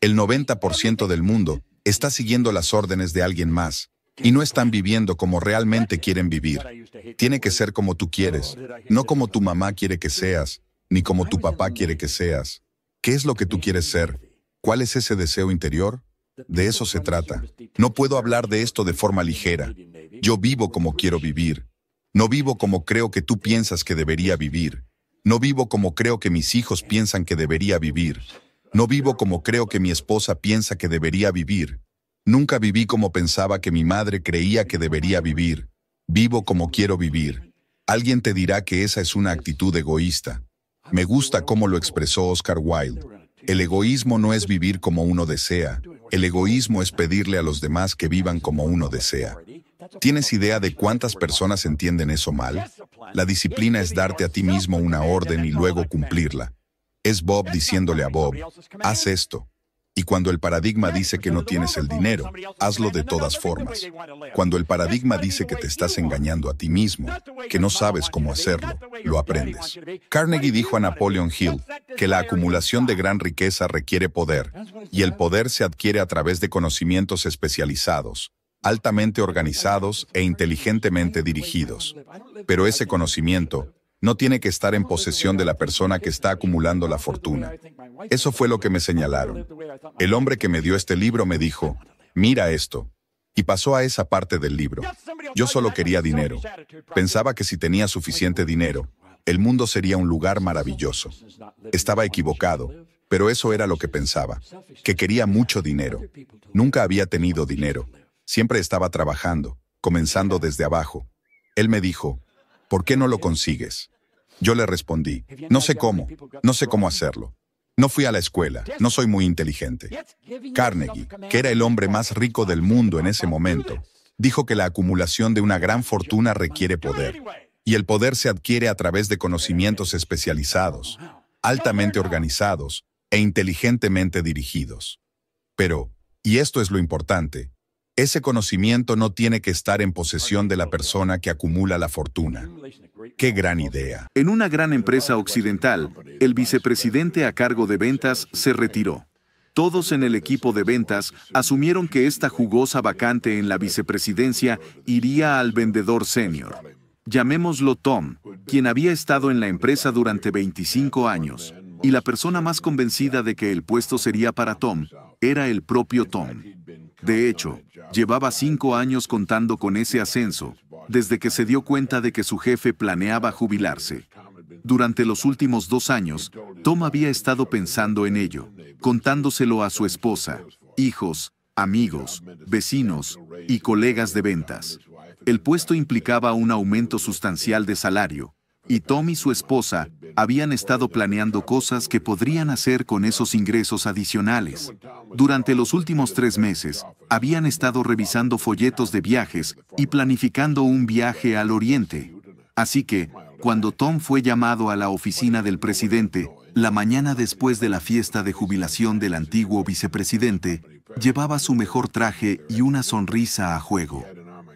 El 90% del mundo está siguiendo las órdenes de alguien más y no están viviendo como realmente quieren vivir. Tiene que ser como tú quieres, no como tu mamá quiere que seas, ni como tu papá quiere que seas. ¿Qué es lo que tú quieres ser? ¿Cuál es ese deseo interior? De eso se trata. No puedo hablar de esto de forma ligera. Yo vivo como quiero vivir. No vivo como creo que tú piensas que debería vivir. No vivo como creo que mis hijos piensan que debería vivir. No vivo como creo que mi esposa piensa que debería vivir. Nunca viví como pensaba que mi madre creía que debería vivir. Vivo como quiero vivir. Alguien te dirá que esa es una actitud egoísta. Me gusta cómo lo expresó Oscar Wilde. El egoísmo no es vivir como uno desea, el egoísmo es pedirle a los demás que vivan como uno desea. ¿Tienes idea de cuántas personas entienden eso mal? La disciplina es darte a ti mismo una orden y luego cumplirla. Es Bob diciéndole a Bob, haz esto, y cuando el paradigma eh, dice que no tienes el dinero, hazlo de todas formas. Cuando el paradigma dice que te estás engañando a ti mismo, que no sabes cómo hacerlo, lo aprendes. Carnegie dijo a Napoleon Hill que la acumulación de gran riqueza requiere poder, y el poder se adquiere a través de conocimientos especializados, altamente organizados e inteligentemente dirigidos. Pero ese conocimiento no tiene que estar en posesión de la persona que está acumulando la fortuna. Eso fue lo que me señalaron. El hombre que me dio este libro me dijo, mira esto. Y pasó a esa parte del libro. Yo solo quería dinero. Pensaba que si tenía suficiente dinero, el mundo sería un lugar maravilloso. Estaba equivocado, pero eso era lo que pensaba, que quería mucho dinero. Nunca había tenido dinero. Siempre estaba trabajando, comenzando desde abajo. Él me dijo, ¿por qué no lo consigues? Yo le respondí, no sé cómo, no sé cómo hacerlo. No fui a la escuela, no soy muy inteligente. Carnegie, que era el hombre más rico del mundo en ese momento, dijo que la acumulación de una gran fortuna requiere poder, y el poder se adquiere a través de conocimientos especializados, altamente organizados e inteligentemente dirigidos. Pero, y esto es lo importante, ese conocimiento no tiene que estar en posesión de la persona que acumula la fortuna. Qué gran idea. En una gran empresa occidental, el vicepresidente a cargo de ventas se retiró. Todos en el equipo de ventas asumieron que esta jugosa vacante en la vicepresidencia iría al vendedor senior. Llamémoslo Tom, quien había estado en la empresa durante 25 años, y la persona más convencida de que el puesto sería para Tom era el propio Tom. De hecho, Llevaba cinco años contando con ese ascenso, desde que se dio cuenta de que su jefe planeaba jubilarse. Durante los últimos dos años, Tom había estado pensando en ello, contándoselo a su esposa, hijos, amigos, vecinos y colegas de ventas. El puesto implicaba un aumento sustancial de salario, y Tom y su esposa habían estado planeando cosas que podrían hacer con esos ingresos adicionales. Durante los últimos tres meses, habían estado revisando folletos de viajes y planificando un viaje al oriente. Así que, cuando Tom fue llamado a la oficina del presidente, la mañana después de la fiesta de jubilación del antiguo vicepresidente, llevaba su mejor traje y una sonrisa a juego.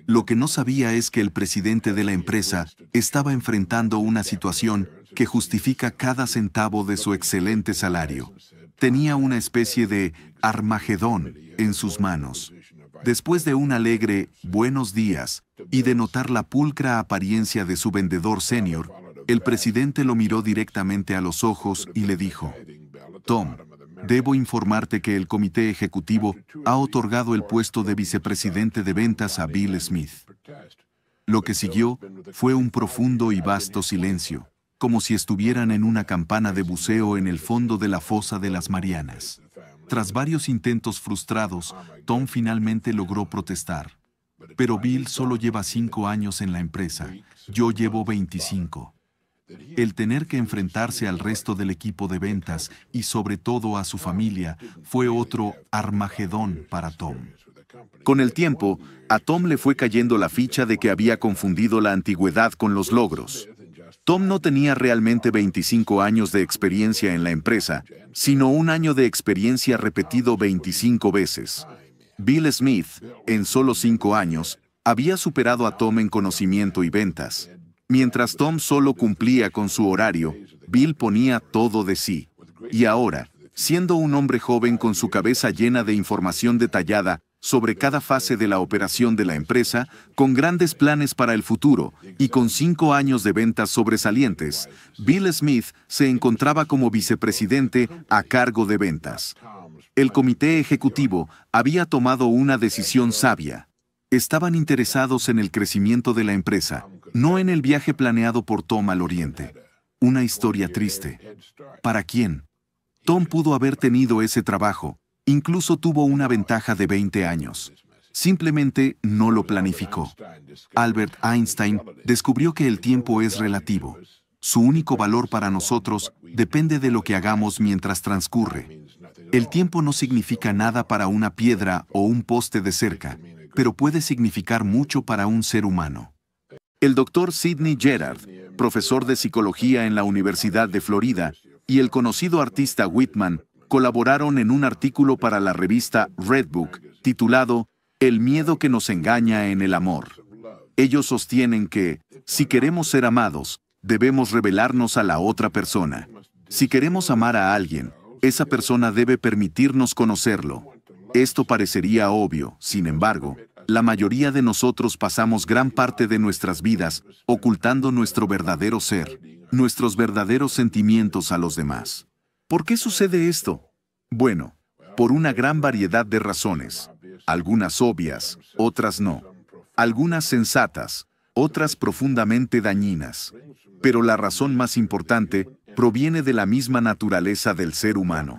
Lo que no sabía es que el presidente de la empresa estaba enfrentando una situación que justifica cada centavo de su excelente salario. Tenía una especie de Armagedón en sus manos. Después de un alegre buenos días y de notar la pulcra apariencia de su vendedor senior, el presidente lo miró directamente a los ojos y le dijo, Tom, Debo informarte que el comité ejecutivo ha otorgado el puesto de vicepresidente de ventas a Bill Smith. Lo que siguió fue un profundo y vasto silencio, como si estuvieran en una campana de buceo en el fondo de la fosa de las Marianas. Tras varios intentos frustrados, Tom finalmente logró protestar. Pero Bill solo lleva cinco años en la empresa, yo llevo 25. El tener que enfrentarse al resto del equipo de ventas y sobre todo a su familia fue otro armagedón para Tom. Con el tiempo, a Tom le fue cayendo la ficha de que había confundido la antigüedad con los logros. Tom no tenía realmente 25 años de experiencia en la empresa, sino un año de experiencia repetido 25 veces. Bill Smith, en solo cinco años, había superado a Tom en conocimiento y ventas. Mientras Tom solo cumplía con su horario, Bill ponía todo de sí. Y ahora, siendo un hombre joven con su cabeza llena de información detallada sobre cada fase de la operación de la empresa, con grandes planes para el futuro y con cinco años de ventas sobresalientes, Bill Smith se encontraba como vicepresidente a cargo de ventas. El comité ejecutivo había tomado una decisión sabia. Estaban interesados en el crecimiento de la empresa no en el viaje planeado por Tom al Oriente. Una historia triste. ¿Para quién? Tom pudo haber tenido ese trabajo, incluso tuvo una ventaja de 20 años. Simplemente no lo planificó. Albert Einstein descubrió que el tiempo es relativo. Su único valor para nosotros depende de lo que hagamos mientras transcurre. El tiempo no significa nada para una piedra o un poste de cerca, pero puede significar mucho para un ser humano. El doctor Sidney Gerard, profesor de psicología en la Universidad de Florida, y el conocido artista Whitman colaboraron en un artículo para la revista Redbook titulado El miedo que nos engaña en el amor. Ellos sostienen que, si queremos ser amados, debemos revelarnos a la otra persona. Si queremos amar a alguien, esa persona debe permitirnos conocerlo. Esto parecería obvio, sin embargo, la mayoría de nosotros pasamos gran parte de nuestras vidas ocultando nuestro verdadero ser, nuestros verdaderos sentimientos a los demás. ¿Por qué sucede esto? Bueno, por una gran variedad de razones, algunas obvias, otras no, algunas sensatas, otras profundamente dañinas. Pero la razón más importante proviene de la misma naturaleza del ser humano.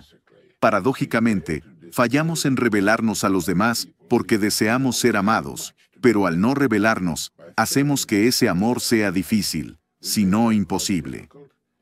Paradójicamente, fallamos en revelarnos a los demás porque deseamos ser amados, pero al no revelarnos, hacemos que ese amor sea difícil, si no imposible.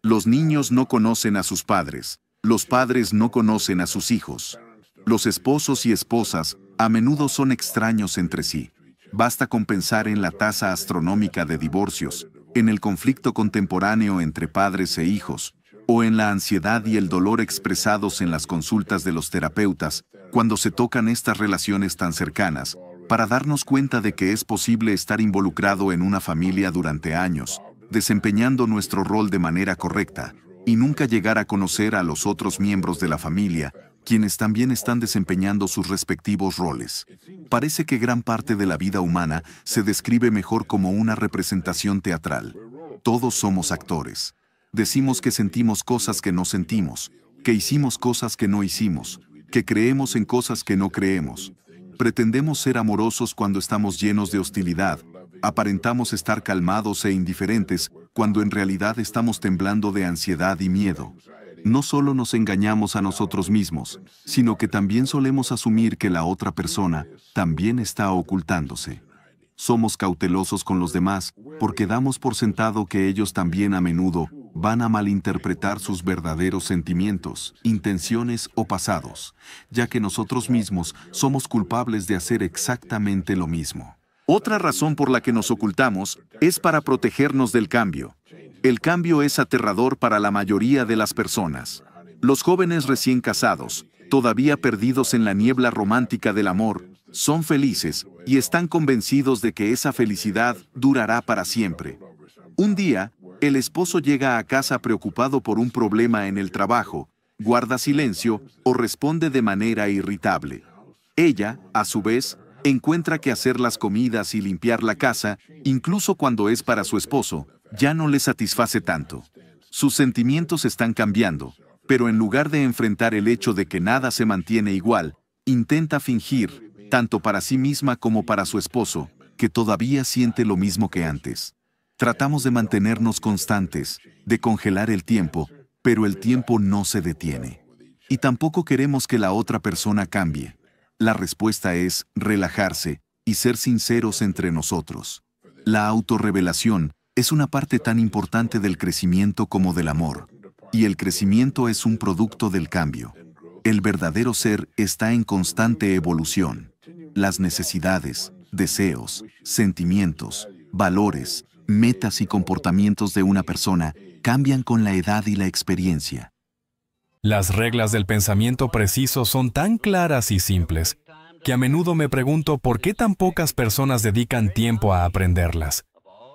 Los niños no conocen a sus padres, los padres no conocen a sus hijos. Los esposos y esposas a menudo son extraños entre sí. Basta con pensar en la tasa astronómica de divorcios, en el conflicto contemporáneo entre padres e hijos, o en la ansiedad y el dolor expresados en las consultas de los terapeutas cuando se tocan estas relaciones tan cercanas, para darnos cuenta de que es posible estar involucrado en una familia durante años, desempeñando nuestro rol de manera correcta, y nunca llegar a conocer a los otros miembros de la familia, quienes también están desempeñando sus respectivos roles. Parece que gran parte de la vida humana se describe mejor como una representación teatral. Todos somos actores. Decimos que sentimos cosas que no sentimos, que hicimos cosas que no hicimos, que creemos en cosas que no creemos. Pretendemos ser amorosos cuando estamos llenos de hostilidad, aparentamos estar calmados e indiferentes cuando en realidad estamos temblando de ansiedad y miedo. No solo nos engañamos a nosotros mismos, sino que también solemos asumir que la otra persona también está ocultándose. Somos cautelosos con los demás porque damos por sentado que ellos también a menudo van a malinterpretar sus verdaderos sentimientos, intenciones o pasados, ya que nosotros mismos somos culpables de hacer exactamente lo mismo. Otra razón por la que nos ocultamos es para protegernos del cambio. El cambio es aterrador para la mayoría de las personas. Los jóvenes recién casados, todavía perdidos en la niebla romántica del amor, son felices y están convencidos de que esa felicidad durará para siempre. Un día, el esposo llega a casa preocupado por un problema en el trabajo, guarda silencio o responde de manera irritable. Ella, a su vez, encuentra que hacer las comidas y limpiar la casa, incluso cuando es para su esposo, ya no le satisface tanto. Sus sentimientos están cambiando, pero en lugar de enfrentar el hecho de que nada se mantiene igual, intenta fingir, tanto para sí misma como para su esposo, que todavía siente lo mismo que antes. Tratamos de mantenernos constantes, de congelar el tiempo, pero el tiempo no se detiene. Y tampoco queremos que la otra persona cambie. La respuesta es relajarse y ser sinceros entre nosotros. La autorrevelación es una parte tan importante del crecimiento como del amor, y el crecimiento es un producto del cambio. El verdadero ser está en constante evolución. Las necesidades, deseos, sentimientos, valores, metas y comportamientos de una persona cambian con la edad y la experiencia. Las reglas del pensamiento preciso son tan claras y simples que a menudo me pregunto por qué tan pocas personas dedican tiempo a aprenderlas,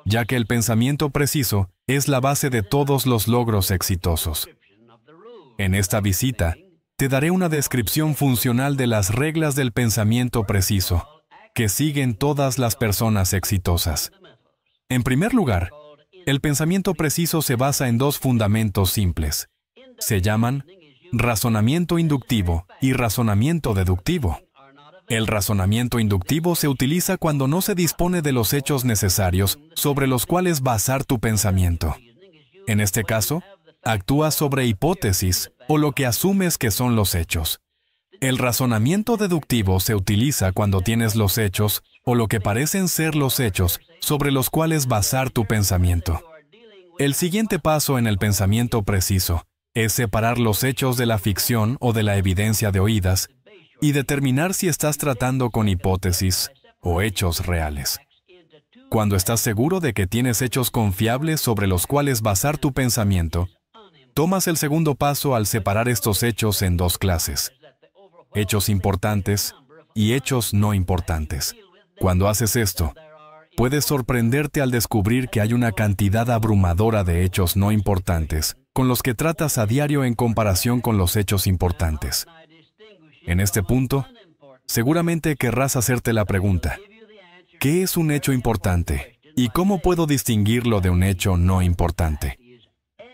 ya que el pensamiento preciso es la base de todos los logros exitosos. En esta visita, te daré una descripción funcional de las reglas del pensamiento preciso que siguen todas las personas exitosas. En primer lugar, el pensamiento preciso se basa en dos fundamentos simples. Se llaman razonamiento inductivo y razonamiento deductivo. El razonamiento inductivo se utiliza cuando no se dispone de los hechos necesarios sobre los cuales basar tu pensamiento. En este caso, actúa sobre hipótesis o lo que asumes que son los hechos. El razonamiento deductivo se utiliza cuando tienes los hechos o lo que parecen ser los hechos sobre los cuales basar tu pensamiento. El siguiente paso en el pensamiento preciso es separar los hechos de la ficción o de la evidencia de oídas y determinar si estás tratando con hipótesis o hechos reales. Cuando estás seguro de que tienes hechos confiables sobre los cuales basar tu pensamiento, tomas el segundo paso al separar estos hechos en dos clases, hechos importantes y hechos no importantes. Cuando haces esto, puedes sorprenderte al descubrir que hay una cantidad abrumadora de hechos no importantes con los que tratas a diario en comparación con los hechos importantes. En este punto, seguramente querrás hacerte la pregunta, ¿qué es un hecho importante y cómo puedo distinguirlo de un hecho no importante?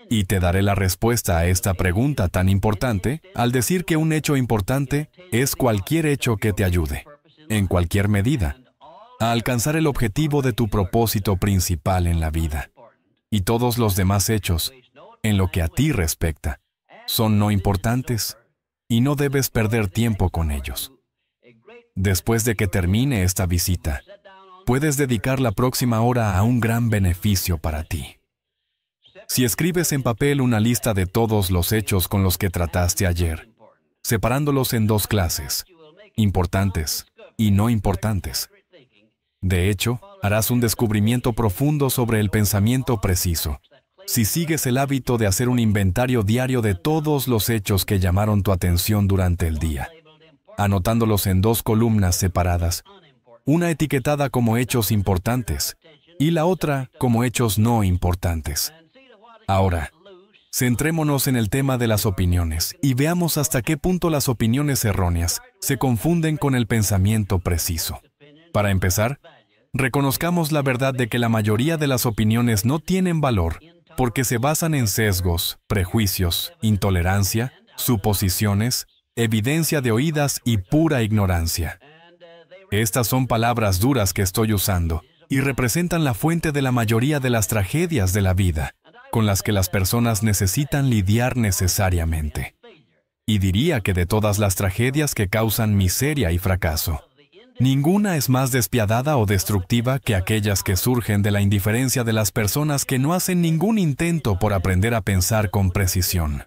Y te daré la respuesta a esta pregunta tan importante al decir que un hecho importante es cualquier hecho que te ayude, en cualquier medida, a alcanzar el objetivo de tu propósito principal en la vida. Y todos los demás hechos, en lo que a ti respecta, son no importantes y no debes perder tiempo con ellos. Después de que termine esta visita, puedes dedicar la próxima hora a un gran beneficio para ti. Si escribes en papel una lista de todos los hechos con los que trataste ayer, separándolos en dos clases, importantes y no importantes, de hecho, harás un descubrimiento profundo sobre el pensamiento preciso. Si sigues el hábito de hacer un inventario diario de todos los hechos que llamaron tu atención durante el día, anotándolos en dos columnas separadas, una etiquetada como hechos importantes y la otra como hechos no importantes. Ahora, centrémonos en el tema de las opiniones y veamos hasta qué punto las opiniones erróneas se confunden con el pensamiento preciso. Para empezar, Reconozcamos la verdad de que la mayoría de las opiniones no tienen valor porque se basan en sesgos, prejuicios, intolerancia, suposiciones, evidencia de oídas y pura ignorancia. Estas son palabras duras que estoy usando y representan la fuente de la mayoría de las tragedias de la vida con las que las personas necesitan lidiar necesariamente. Y diría que de todas las tragedias que causan miseria y fracaso, Ninguna es más despiadada o destructiva que aquellas que surgen de la indiferencia de las personas que no hacen ningún intento por aprender a pensar con precisión.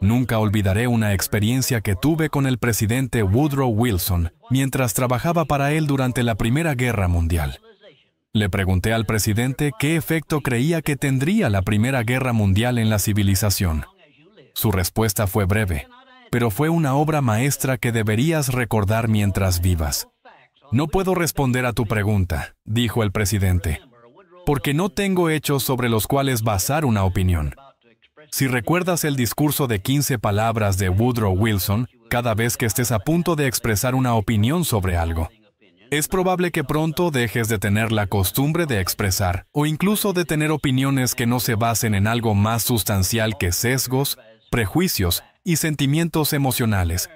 Nunca olvidaré una experiencia que tuve con el presidente Woodrow Wilson mientras trabajaba para él durante la Primera Guerra Mundial. Le pregunté al presidente qué efecto creía que tendría la Primera Guerra Mundial en la civilización. Su respuesta fue breve, pero fue una obra maestra que deberías recordar mientras vivas. No puedo responder a tu pregunta, dijo el presidente, porque no tengo hechos sobre los cuales basar una opinión. Si recuerdas el discurso de 15 palabras de Woodrow Wilson, cada vez que estés a punto de expresar una opinión sobre algo, es probable que pronto dejes de tener la costumbre de expresar, o incluso de tener opiniones que no se basen en algo más sustancial que sesgos, prejuicios y sentimientos emocionales,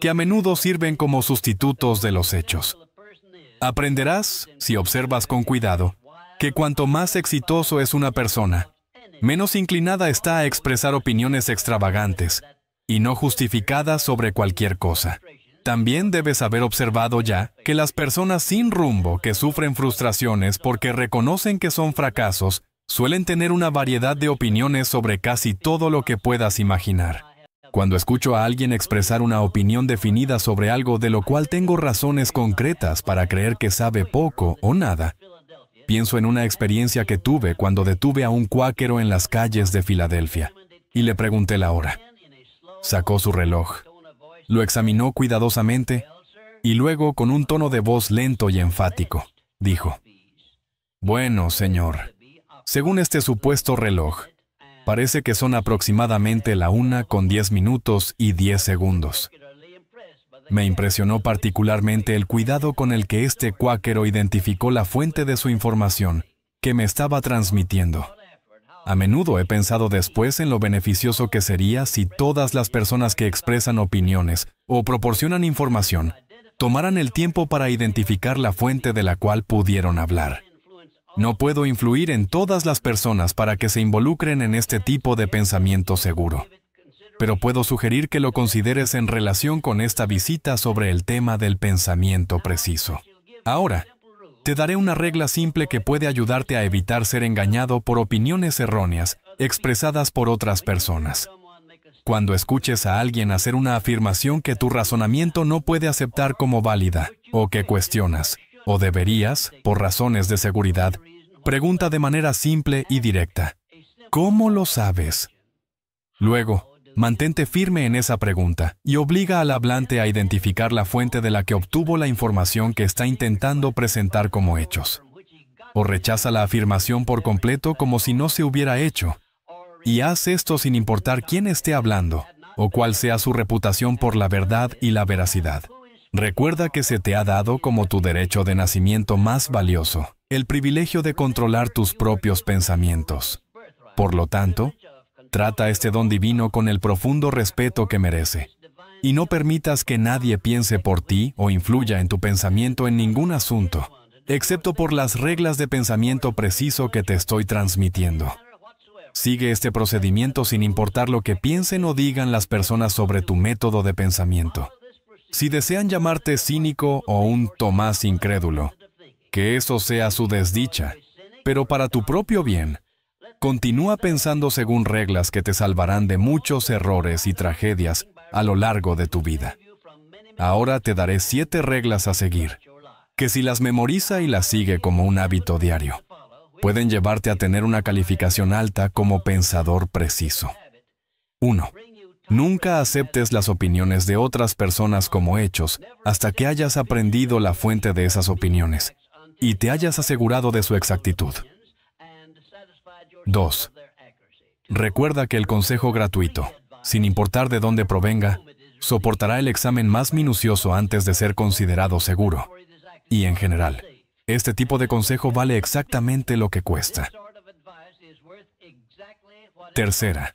que a menudo sirven como sustitutos de los hechos. Aprenderás, si observas con cuidado, que cuanto más exitoso es una persona, menos inclinada está a expresar opiniones extravagantes y no justificadas sobre cualquier cosa. También debes haber observado ya que las personas sin rumbo que sufren frustraciones porque reconocen que son fracasos suelen tener una variedad de opiniones sobre casi todo lo que puedas imaginar. Cuando escucho a alguien expresar una opinión definida sobre algo de lo cual tengo razones concretas para creer que sabe poco o nada, pienso en una experiencia que tuve cuando detuve a un cuáquero en las calles de Filadelfia y le pregunté la hora. Sacó su reloj, lo examinó cuidadosamente y luego, con un tono de voz lento y enfático, dijo, Bueno, señor, según este supuesto reloj, Parece que son aproximadamente la una con diez minutos y diez segundos. Me impresionó particularmente el cuidado con el que este cuáquero identificó la fuente de su información que me estaba transmitiendo. A menudo he pensado después en lo beneficioso que sería si todas las personas que expresan opiniones o proporcionan información tomaran el tiempo para identificar la fuente de la cual pudieron hablar. No puedo influir en todas las personas para que se involucren en este tipo de pensamiento seguro. Pero puedo sugerir que lo consideres en relación con esta visita sobre el tema del pensamiento preciso. Ahora, te daré una regla simple que puede ayudarte a evitar ser engañado por opiniones erróneas expresadas por otras personas. Cuando escuches a alguien hacer una afirmación que tu razonamiento no puede aceptar como válida o que cuestionas, o deberías, por razones de seguridad, pregunta de manera simple y directa. ¿Cómo lo sabes? Luego, mantente firme en esa pregunta y obliga al hablante a identificar la fuente de la que obtuvo la información que está intentando presentar como hechos. O rechaza la afirmación por completo como si no se hubiera hecho. Y haz esto sin importar quién esté hablando o cuál sea su reputación por la verdad y la veracidad. Recuerda que se te ha dado como tu derecho de nacimiento más valioso, el privilegio de controlar tus propios pensamientos. Por lo tanto, trata este don divino con el profundo respeto que merece, y no permitas que nadie piense por ti o influya en tu pensamiento en ningún asunto, excepto por las reglas de pensamiento preciso que te estoy transmitiendo. Sigue este procedimiento sin importar lo que piensen o digan las personas sobre tu método de pensamiento. Si desean llamarte cínico o un Tomás incrédulo, que eso sea su desdicha, pero para tu propio bien, continúa pensando según reglas que te salvarán de muchos errores y tragedias a lo largo de tu vida. Ahora te daré siete reglas a seguir, que si las memoriza y las sigue como un hábito diario, pueden llevarte a tener una calificación alta como pensador preciso. 1 Nunca aceptes las opiniones de otras personas como hechos hasta que hayas aprendido la fuente de esas opiniones y te hayas asegurado de su exactitud. 2. Recuerda que el consejo gratuito, sin importar de dónde provenga, soportará el examen más minucioso antes de ser considerado seguro. Y en general, este tipo de consejo vale exactamente lo que cuesta. Tercera,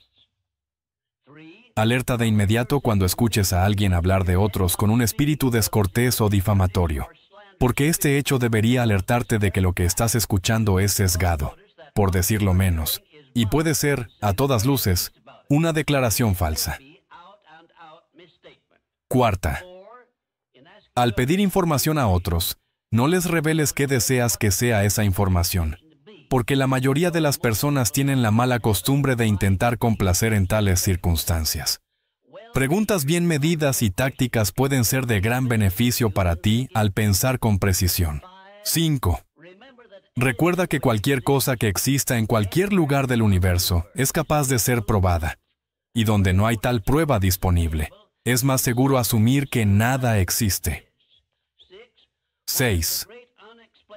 Alerta de inmediato cuando escuches a alguien hablar de otros con un espíritu descortés o difamatorio, porque este hecho debería alertarte de que lo que estás escuchando es sesgado, por decirlo menos, y puede ser, a todas luces, una declaración falsa. Cuarta, al pedir información a otros, no les reveles qué deseas que sea esa información, porque la mayoría de las personas tienen la mala costumbre de intentar complacer en tales circunstancias. Preguntas bien medidas y tácticas pueden ser de gran beneficio para ti al pensar con precisión. 5. Recuerda que cualquier cosa que exista en cualquier lugar del universo es capaz de ser probada, y donde no hay tal prueba disponible, es más seguro asumir que nada existe. 6.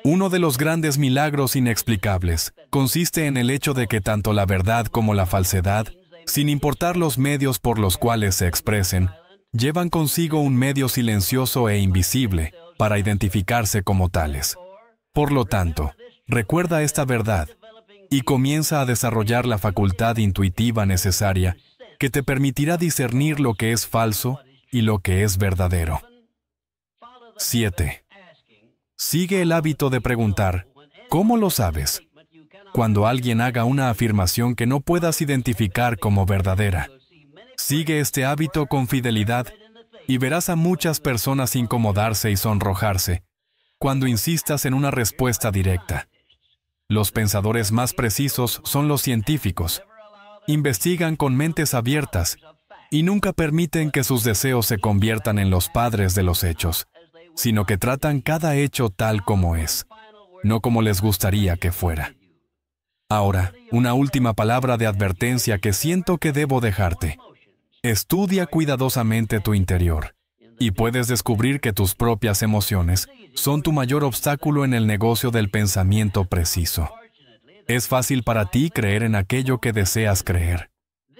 Uno de los grandes milagros inexplicables consiste en el hecho de que tanto la verdad como la falsedad, sin importar los medios por los cuales se expresen, llevan consigo un medio silencioso e invisible para identificarse como tales. Por lo tanto, recuerda esta verdad y comienza a desarrollar la facultad intuitiva necesaria que te permitirá discernir lo que es falso y lo que es verdadero. 7. Sigue el hábito de preguntar, ¿cómo lo sabes? Cuando alguien haga una afirmación que no puedas identificar como verdadera, sigue este hábito con fidelidad y verás a muchas personas incomodarse y sonrojarse cuando insistas en una respuesta directa. Los pensadores más precisos son los científicos. Investigan con mentes abiertas y nunca permiten que sus deseos se conviertan en los padres de los hechos sino que tratan cada hecho tal como es, no como les gustaría que fuera. Ahora, una última palabra de advertencia que siento que debo dejarte. Estudia cuidadosamente tu interior y puedes descubrir que tus propias emociones son tu mayor obstáculo en el negocio del pensamiento preciso. Es fácil para ti creer en aquello que deseas creer.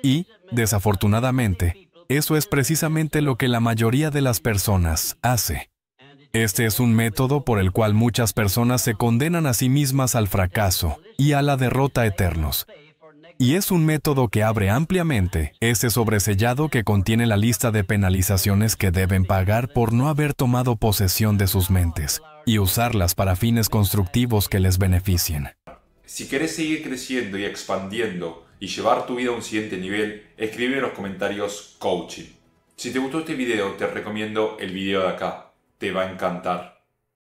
Y, desafortunadamente, eso es precisamente lo que la mayoría de las personas hace. Este es un método por el cual muchas personas se condenan a sí mismas al fracaso y a la derrota eternos. Y es un método que abre ampliamente ese sobresellado que contiene la lista de penalizaciones que deben pagar por no haber tomado posesión de sus mentes y usarlas para fines constructivos que les beneficien. Si quieres seguir creciendo y expandiendo y llevar tu vida a un siguiente nivel, escribe en los comentarios coaching. Si te gustó este video, te recomiendo el video de acá te va a encantar.